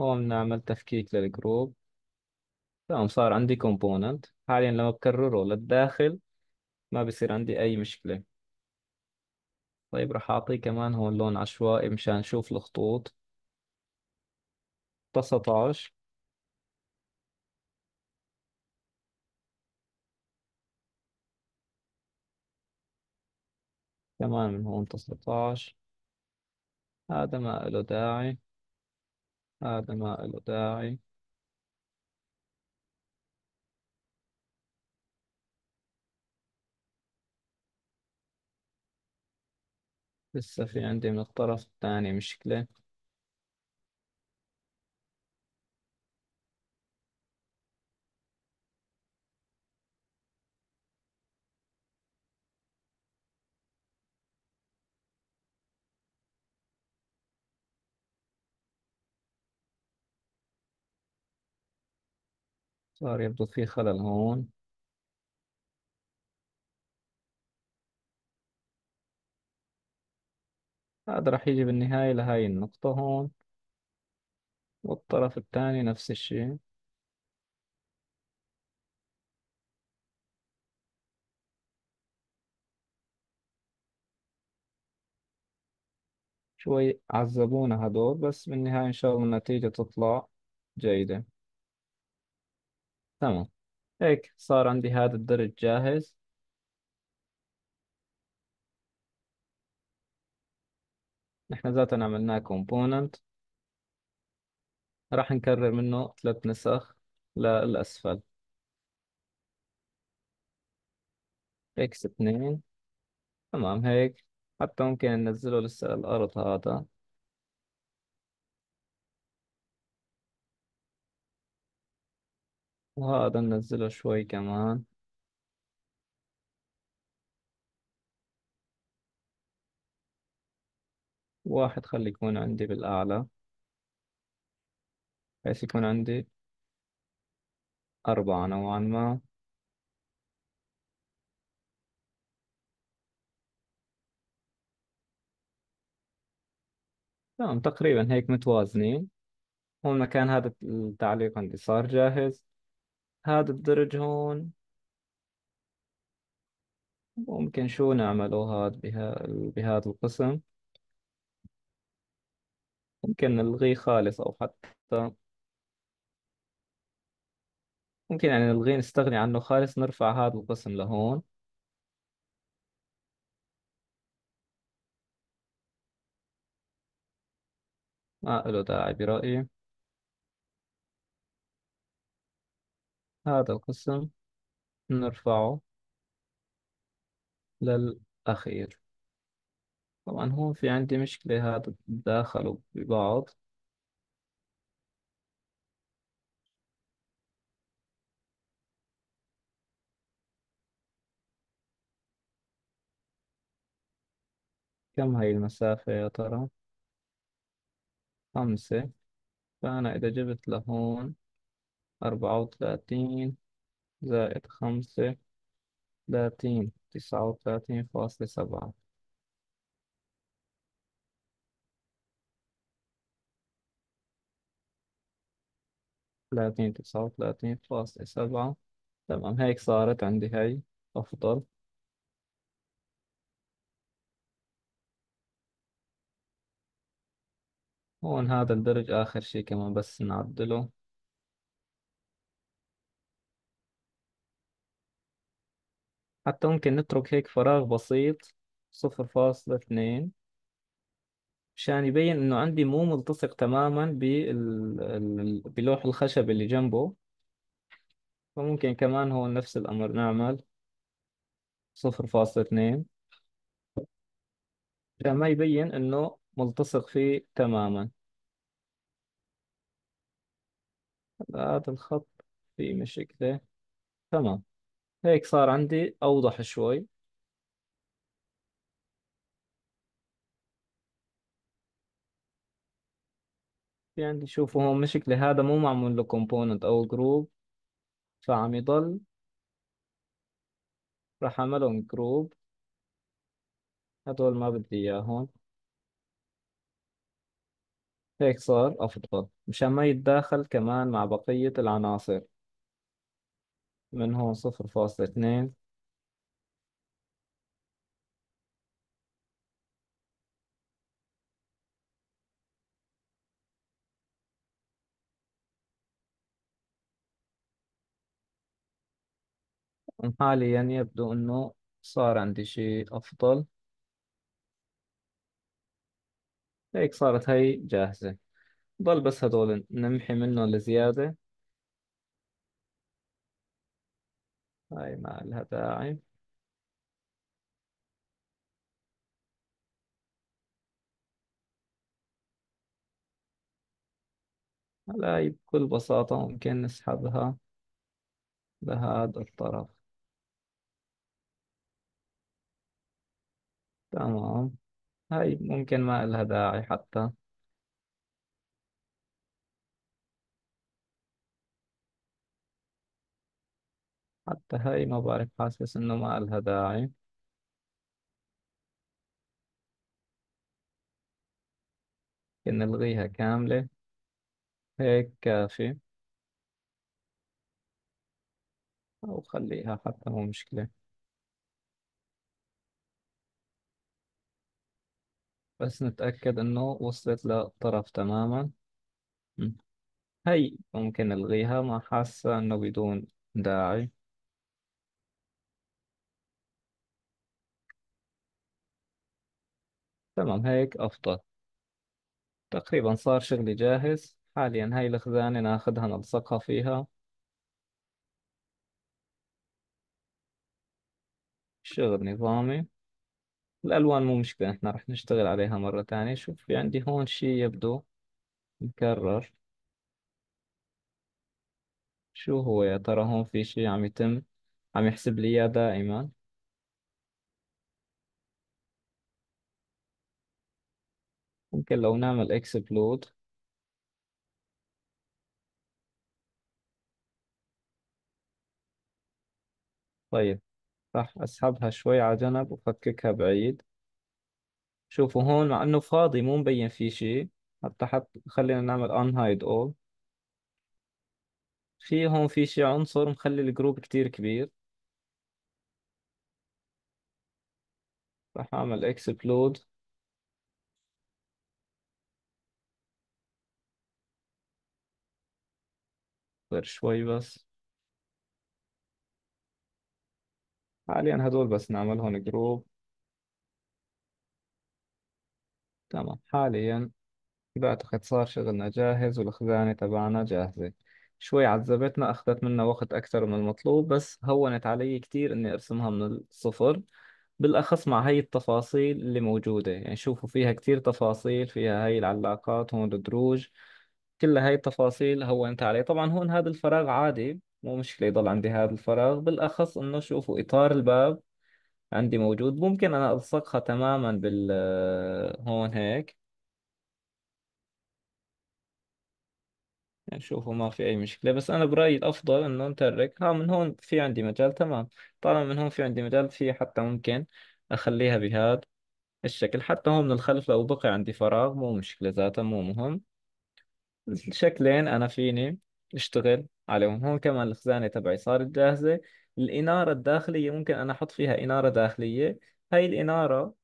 [SPEAKER 1] هون بنعمل تفكيك للجروب تمام صار عندي كومبوننت حاليا لما بكرره للداخل ما بصير عندي أي مشكلة طيب راح أعطيه كمان هون لون عشوائي مشان نشوف الخطوط 19 كمان من هون 19 هذا ما له داعي هذا ما له داعي لسه في عندي من الطرف الثاني مشكلة صار يبدو في خلل هون هذا راح يجي بالنهاية لهاي النقطة هون والطرف الثاني نفس الشيء شوي عذبونا هدول بس بالنهاية إن شاء الله النتيجة تطلع جيدة تمام هيك صار عندي هذا الدرج جاهز نحن ذاتنا عملناه كومبوننت راح نكرر منه ثلاث نسخ للأسفل اكس اثنين تمام هيك حتى ممكن ننزله لسه الأرض هذا وهذا انزله شوي كمان واحد خلي يكون عندي بالاعلى بحيث يكون عندي اربعة نوعا ما تمام نعم، تقريبا هيك متوازنين هو مكان هذا التعليق عندي صار جاهز هذا الدرج هون ممكن شو نعمله هذا بها... بهذا القسم ممكن نلغيه خالص أو حتى ممكن يعني نلغيه نستغني عنه خالص نرفع هذا القسم لهون ما له داعي برأيي هذا القسم نرفعه للأخير طبعا هون في عندي مشكلة هذا داخلوا ببعض كم هاي المسافة يا ترى؟ خمسة فأنا إذا جبت لهون أربعة وثلاثين زائد خمسة ثلاثين تسعة وثلاثين فاصلة سبعة ثلاثين تسعة وثلاثين فاصلة سبعة تمام هيك صارت عندي هاي أفضل هون هذا الدرج آخر شي كمان بس نعدله حتى ممكن نترك هيك فراغ بسيط صفر فاصلة اثنين مشان يبين انه عندي مو ملتصق تماما بال... بلوح الخشب اللي جنبه فممكن كمان هو نفس الامر نعمل صفر فاصلة اثنين عشان ما يبين انه ملتصق فيه تماما هذا الخط فيه مشكلة تمام هيك صار عندي أوضح شوي في عندي شوفوا هون مشكلة هذا مو معمول له كومبوننت أو جروب فعم يضل راح أعملهم جروب هدول ما بدي إياهم هيك صار أفضل مشان ما يتداخل كمان مع بقية العناصر من هون صفر فاصلة اتنين حاليا يبدو أنه صار عندي شيء أفضل هيك صارت هي جاهزة ضل بس هدول نمحي منه لزيادة هاي مع لها داعي هلا بكل بساطة ممكن نسحبها لهذا الطرف تمام هاي ممكن ما لها داعي حتى حتى هاي ما بعرف حاسس انه ما لها داعي ممكن نلغيها كاملة هيك كافي او خليها حتى مو مشكلة بس نتأكد انه وصلت للطرف تماما هاي ممكن نلغيها ما حاسة انه بدون داعي تمام هيك أفضل تقريبا صار شغلي جاهز حاليا هاي الخزانة ناخدها نلصقها فيها شغل نظامي الألوان مو مشكلة احنا رح نشتغل عليها مرة تانية شوف في عندي هون شي يبدو مكرر شو هو يا ترى هون في شي عم يتم عم يحسب لي إياه دائما ممكن لو نعمل اكسبلود طيب راح اسحبها شوي على جنب وفككها بعيد شوفوا هون مع انه فاضي مو مبين في شيء حتى حط خلينا نعمل unhide all في هون في شيء عنصر مخلي الجروب كتير كبير راح اعمل explode غير شوي بس حاليا هدول بس نعملهم جروب تمام حاليا بعتقد صار شغلنا جاهز والخزانة تبعنا جاهزة شوي عذبتنا أخذت منا وقت أكثر من المطلوب بس هونت علي كتير إني أرسمها من الصفر بالأخص مع هي التفاصيل اللي موجودة يعني شوفوا فيها كتير تفاصيل فيها هي العلاقات هون الدروج كل هاي التفاصيل هونت عليه طبعا هون هذا الفراغ عادي مو مشكلة يضل عندي هذا الفراغ بالأخص إنه شوفوا إطار الباب عندي موجود ممكن أنا ألصقها تماما بال هون هيك يعني شوفوا ما في أي مشكلة بس أنا برأيي الأفضل إنه نترك ها من هون في عندي مجال تمام طالما من هون في عندي مجال في حتى ممكن أخليها بهذا الشكل حتى هون من الخلف لو بقي عندي فراغ مو مشكلة ذاته مو مهم شكلين أنا فيني أشتغل عليهم هون كمان الخزانة تبعي صارت جاهزة الإنارة الداخلية ممكن أنا أحط فيها إنارة داخلية هاي الإنارة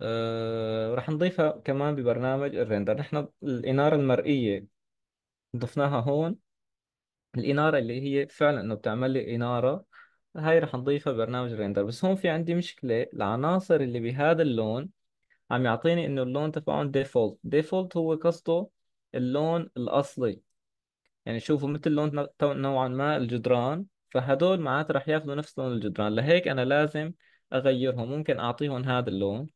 [SPEAKER 1] أه رح نضيفها كمان ببرنامج الريندر نحن الإنارة المرئية ضفناها هون الإنارة اللي هي فعلا إنه بتعمل لي إنارة هاي رح نضيفها ببرنامج الريندر بس هون في عندي مشكلة العناصر اللي بهذا اللون عم يعطيني انه اللون تبعهم ديفولت ديفولت هو قصده اللون الاصلي يعني شوفوا مثل لون نوعا ما الجدران فهدول معناتها رح ياخذوا نفس لون الجدران لهيك انا لازم اغيرهم ممكن اعطيهم هذا اللون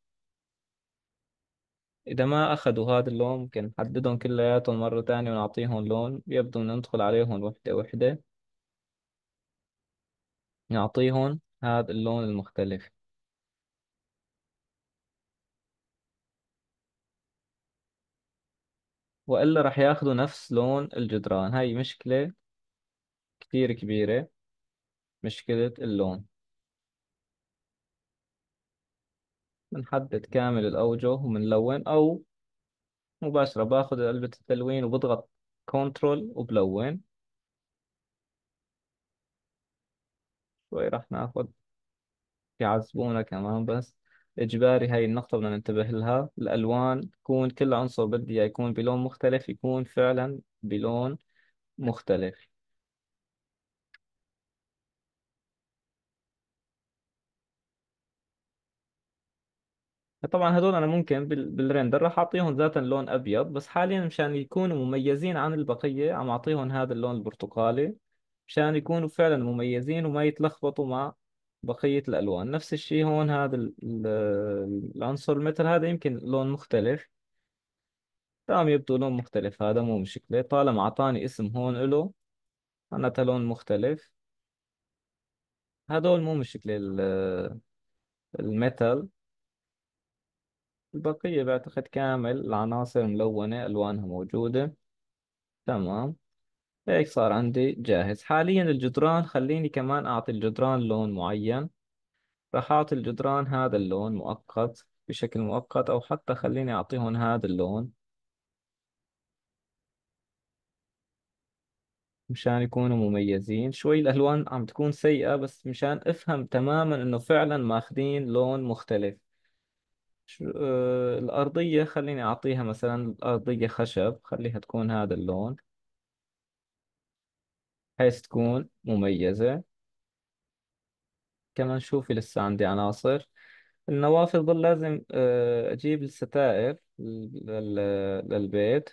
[SPEAKER 1] اذا ما اخذوا هذا اللون ممكن نحددهم كلياتهم مره تانية ونعطيهم لون يبدو ان ندخل عليهم وحده وحده نعطيهم هذا اللون المختلف والا راح ياخذوا نفس لون الجدران هاي مشكلة كثير كبيرة مشكلة اللون بنحدد كامل الأوجه وبنلون أو مباشرة باخذ علبة التلوين وبضغط كنترول وبلون شوي راح ناخذ يعذبونا كمان بس إجباري هاي النقطة بدنا ننتبه لها الألوان تكون كل عنصر بدي إياه يكون بلون مختلف يكون فعلا بلون مختلف طبعا هدول انا ممكن بالريندر راح اعطيهم ذاتا لون ابيض بس حاليا مشان يكونوا مميزين عن البقيه عم اعطيهم هذا اللون البرتقالي مشان يكونوا فعلا مميزين وما يتلخبطوا مع بقية الألوان نفس الشيء هون هذا العنصر المتر هذا يمكن لون مختلف تمام يبدو لون مختلف هذا مو مشكلة طالما أعطاني اسم هون إله معناتها لون مختلف هدول مو مشكلة الميتال البقية بعتقد كامل العناصر ملونة ألوانها موجودة تمام هيك صار عندي جاهز حاليا الجدران خليني كمان أعطي الجدران لون معين راح أعطي الجدران هذا اللون مؤقت بشكل مؤقت أو حتى خليني أعطيهم هذا اللون مشان يكونوا مميزين شوي الألوان عم تكون سيئة بس مشان أفهم تماما إنه فعلا ماخدين لون مختلف شو... آه، الأرضية خليني أعطيها مثلا الأرضية خشب خليها تكون هذا اللون بحيث تكون مميزة كمان شوفي لسه عندي عناصر النوافذ ظل لازم آه، أجيب الستائر للبيت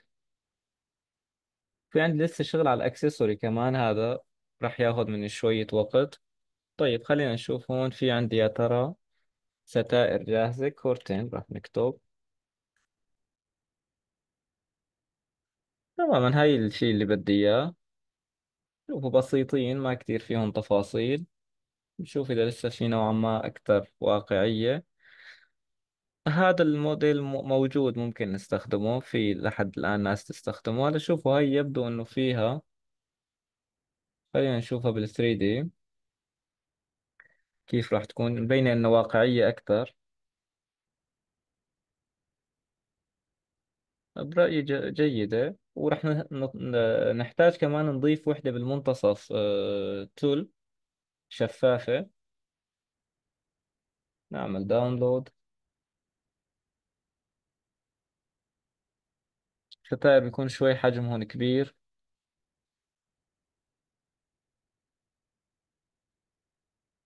[SPEAKER 1] في عندي لسه شغل على الأكسسوري كمان هذا راح ياخذ مني شوية وقت طيب خلينا نشوف هون في عندي يا ترى ستائر جاهزة كورتين راح نكتب تماما هاي الشيء اللي بدي إياه شوفوا بسيطين ما كتير فيهم تفاصيل نشوف إذا لسه في نوعا ما أكثر واقعية هذا الموديل موجود ممكن نستخدمه في لحد الآن ناس تستخدمه هلا شوفوا هاي يبدو إنه فيها خلينا نشوفها بال 3D كيف راح تكون مبينة إنه واقعية أكثر برأيي جيدة ورح نحتاج كمان نضيف وحدة بالمنتصف آه، تول شفافة نعمل داونلود الستاير يكون شوي حجمهم كبير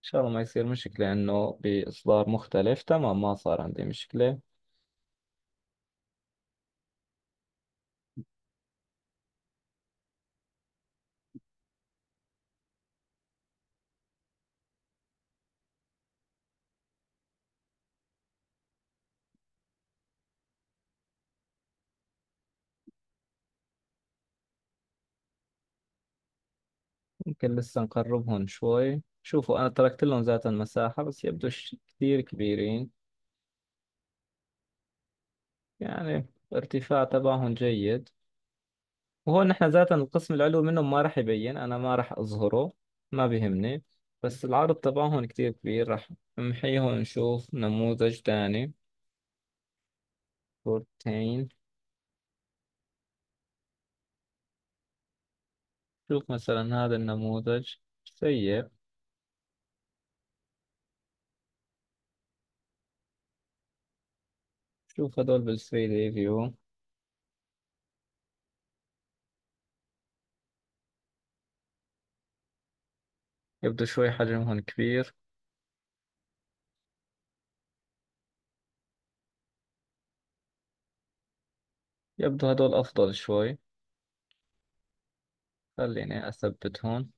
[SPEAKER 1] إن شاء الله ما يصير مشكلة إنه بإصدار مختلف تمام ما صار عندي مشكلة ممكن لسه نقربهم شوي شوفوا أنا تركت لهم ذات المساحة بس يبدو كثير كبيرين يعني الارتفاع تبعهم جيد وهون نحن ذات القسم العلوي منهم ما راح يبين أنا ما راح أظهره ما بهمني بس العرض تبعهم كتير كبير راح أمحيهم نشوف نموذج تاني بروتين شوف مثلا هذا النموذج سيء شوف هذول بال 3D view يبدو شوي حجمهم كبير يبدو هذول أفضل شوي خليني أثبت هون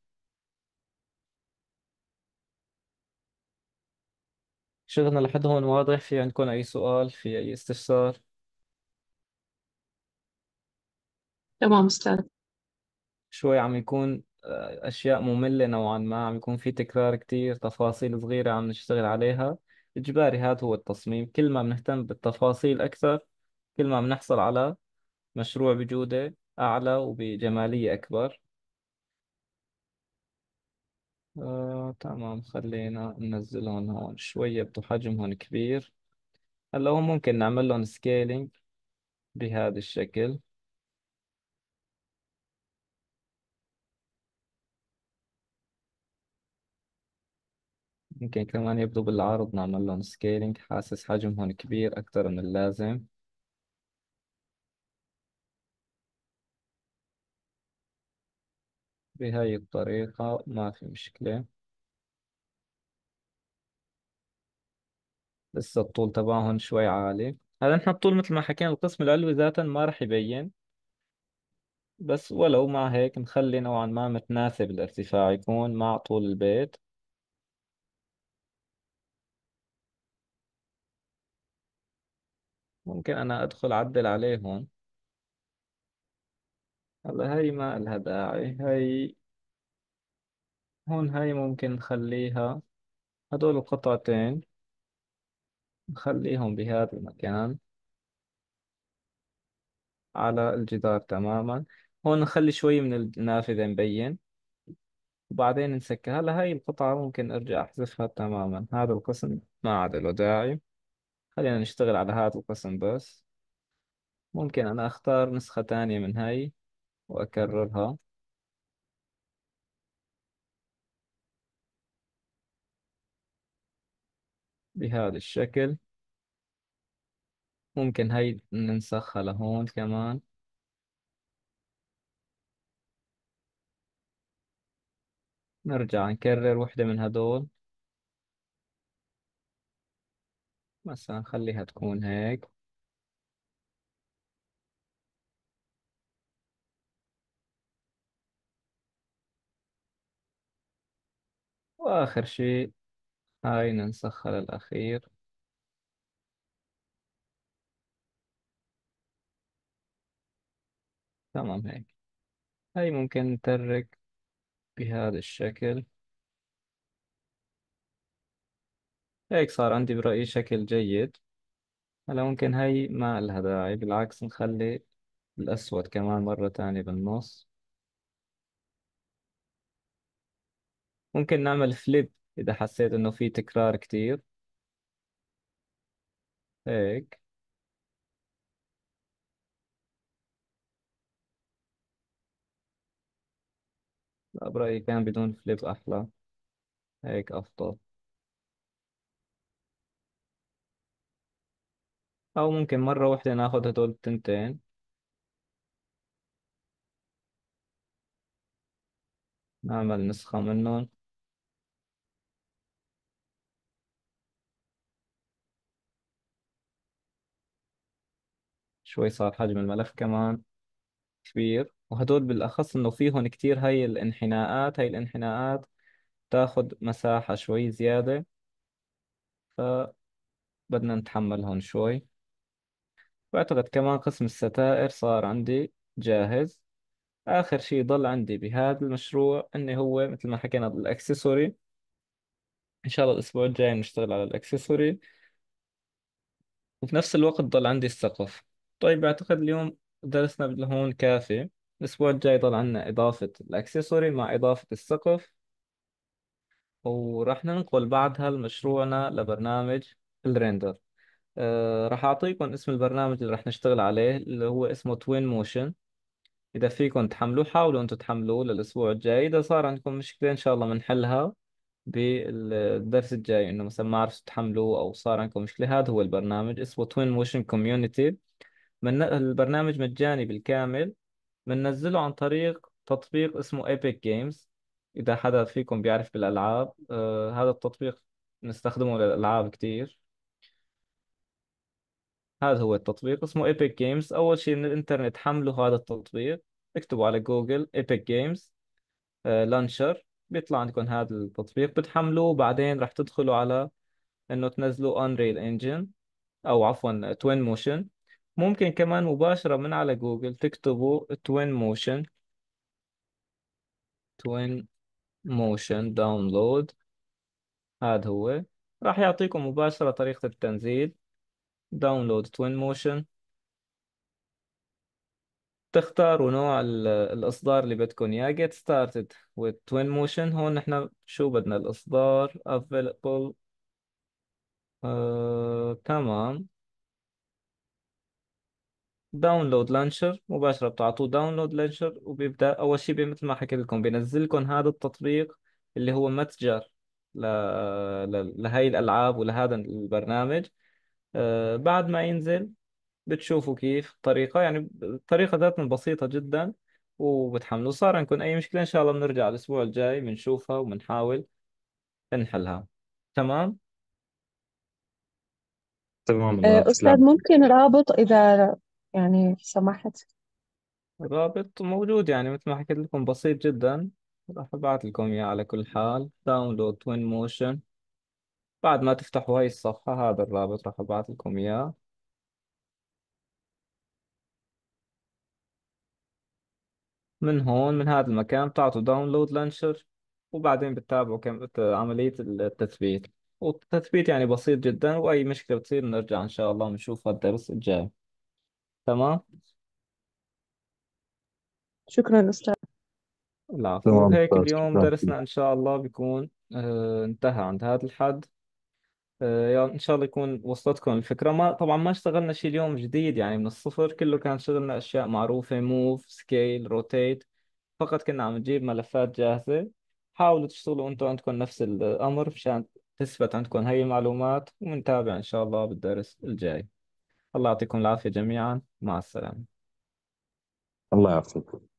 [SPEAKER 1] شغلنا لحد هون واضح في عندكم أي سؤال في أي استفسار تمام أستاذ شوي عم يكون آه، أشياء مملة نوعا ما عم يكون في تكرار كتير تفاصيل صغيرة عم نشتغل عليها إجباري هذا هو التصميم كل ما بنهتم بالتفاصيل أكثر كل ما بنحصل على مشروع بجودة أعلى وبجمالية أكبر آه، تمام خلينا ننزلهم هون شوية بدو حجمهم كبير هلا هون ممكن نعمل لهم سكيلينج بهذا الشكل ممكن كمان يبدو بالعرض نعمل لهم سكيلينج حاسس حجمهم كبير أكتر من اللازم بهاي الطريقة ما في مشكلة لسه الطول تبعهم شوي عالي هلا نحن الطول مثل ما حكينا القسم العلوي ذاتا ما رح يبين بس ولو مع هيك نخلي نوعا ما متناسب الارتفاع يكون مع طول البيت ممكن أنا أدخل أعدل عليه هون هلا هاي ما إلها داعي هاي هون هاي ممكن نخليها هدول القطعتين نخليهم بهذا المكان على الجدار تماما هون نخلي شوي من النافذة مبين وبعدين نسكر هلا هاي القطعة ممكن أرجع أحذفها تماما هذا القسم ما عاد له داعي خلينا نشتغل على هذا القسم بس ممكن أنا أختار نسخة تانية من هاي وأكررها بهذا الشكل ممكن هاي ننسخها لهون كمان نرجع نكرر وحدة من هدول مثلا خليها تكون هيك وآخر شيء هاي ننسخها للأخير تمام هيك هاي ممكن نترك بهذا الشكل هيك صار عندي برأيي شكل جيد هلا ممكن هاي ما لها داعي بالعكس نخلي الأسود كمان مرة تانية بالنص ممكن نعمل فليب إذا حسيت إنه في تكرار كتير هيك لا برأيي كان بدون فليب أحلى هيك أفضل أو ممكن مرة واحدة ناخد هدول التنتين نعمل نسخة منهم شوي صار حجم الملف كمان كبير وهدول بالأخص إنه فيهم كتير هاي الانحناءات هاي الانحناءات تاخد مساحة شوي زيادة فبدنا نتحملهم شوي بعتقد كمان قسم الستائر صار عندي جاهز آخر شي ضل عندي بهذا المشروع إني هو مثل ما حكينا الأكسسوري إن شاء الله الأسبوع الجاي نشتغل على الأكسسوري وفي نفس الوقت ضل عندي السقف طيب أعتقد اليوم درسنا لهون كافي الأسبوع الجاي ضل عنا إضافة الأكسسوري مع إضافة السقف وراح ننقل بعدها لمشروعنا لبرنامج الريندر أه راح أعطيكم اسم البرنامج اللي راح نشتغل عليه اللي هو اسمه توين موشن إذا فيكم تحملوه حاولوا أنتم تحملوه للأسبوع الجاي إذا صار عندكم مشكلة إن شاء الله بنحلها بالدرس الجاي إنه مثلا ما عرفتوا تحملوه أو صار عندكم مشكلة هذا هو البرنامج اسمه توين موشن كوميونيتي من البرنامج مجاني بالكامل بننزله عن طريق تطبيق اسمه ايبك جيمز اذا حدا فيكم بيعرف بالالعاب آه هذا التطبيق بنستخدمه للالعاب كتير هذا هو التطبيق اسمه ايبك جيمز اول شيء من الانترنت حملوا هذا التطبيق اكتبوا على جوجل ايبك جيمز لانشر بيطلع عندكم هذا التطبيق بتحملوه بعدين رح تدخلوا على انه تنزلوا انريل انجن او عفوا توين موشن ممكن كمان مباشرة من على جوجل تكتبوا توين موشن توين موشن داونلود هذا هو راح يعطيكم مباشرة طريقة التنزيل داونلود توين موشن تختاروا نوع الإصدار اللي بدكم إياه get started with twin motion هون نحن شو بدنا الإصدار available uh, تمام داونلود لانشر مباشره بتعطوه داونلود لانشر وبيبدا اول شيء مثل ما حكيت لكم بينزل لكم هذا التطبيق اللي هو متجر ل... ل... لهي الالعاب ولهذا البرنامج آه، بعد ما ينزل بتشوفوا كيف الطريقه يعني الطريقه ذاتها بسيطه جدا وبتحملوا صار عندكم اي مشكله ان شاء الله بنرجع الاسبوع الجاي بنشوفها وبنحاول نحلها تمام تمام آه، استاذ
[SPEAKER 2] ممكن رابط اذا يعني سمحت
[SPEAKER 1] الرابط موجود يعني مثل ما حكيت لكم بسيط جدا راح ابعث لكم اياه على كل حال داونلود توين موشن بعد ما تفتحوا هاي الصفحة هذا الرابط راح ابعث لكم اياه من هون من هذا المكان بتعطوا داونلود لانشر وبعدين بتتابعوا كم عملية التثبيت والتثبيت يعني بسيط جدا وأي مشكلة بتصير بنرجع إن شاء الله بنشوفها الدرس الجاي تمام
[SPEAKER 2] شكرا أستاذ
[SPEAKER 1] العفو تمام هيك أستاذ اليوم شكرا درسنا إن شاء الله بيكون آه، انتهى عند هذا الحد يعني إن شاء الله يكون وصلتكم الفكرة ما طبعا ما اشتغلنا شيء اليوم جديد يعني من الصفر كله كان شغلنا أشياء معروفة موف سكيل روتيت فقط كنا عم نجيب ملفات جاهزة حاولوا تشتغلوا أنتم عندكم نفس الأمر مشان تثبت عندكم هاي المعلومات ومنتابع إن شاء الله بالدرس الجاي الله يعطيكم العافية جميعا مع السلامة الله يعطيكم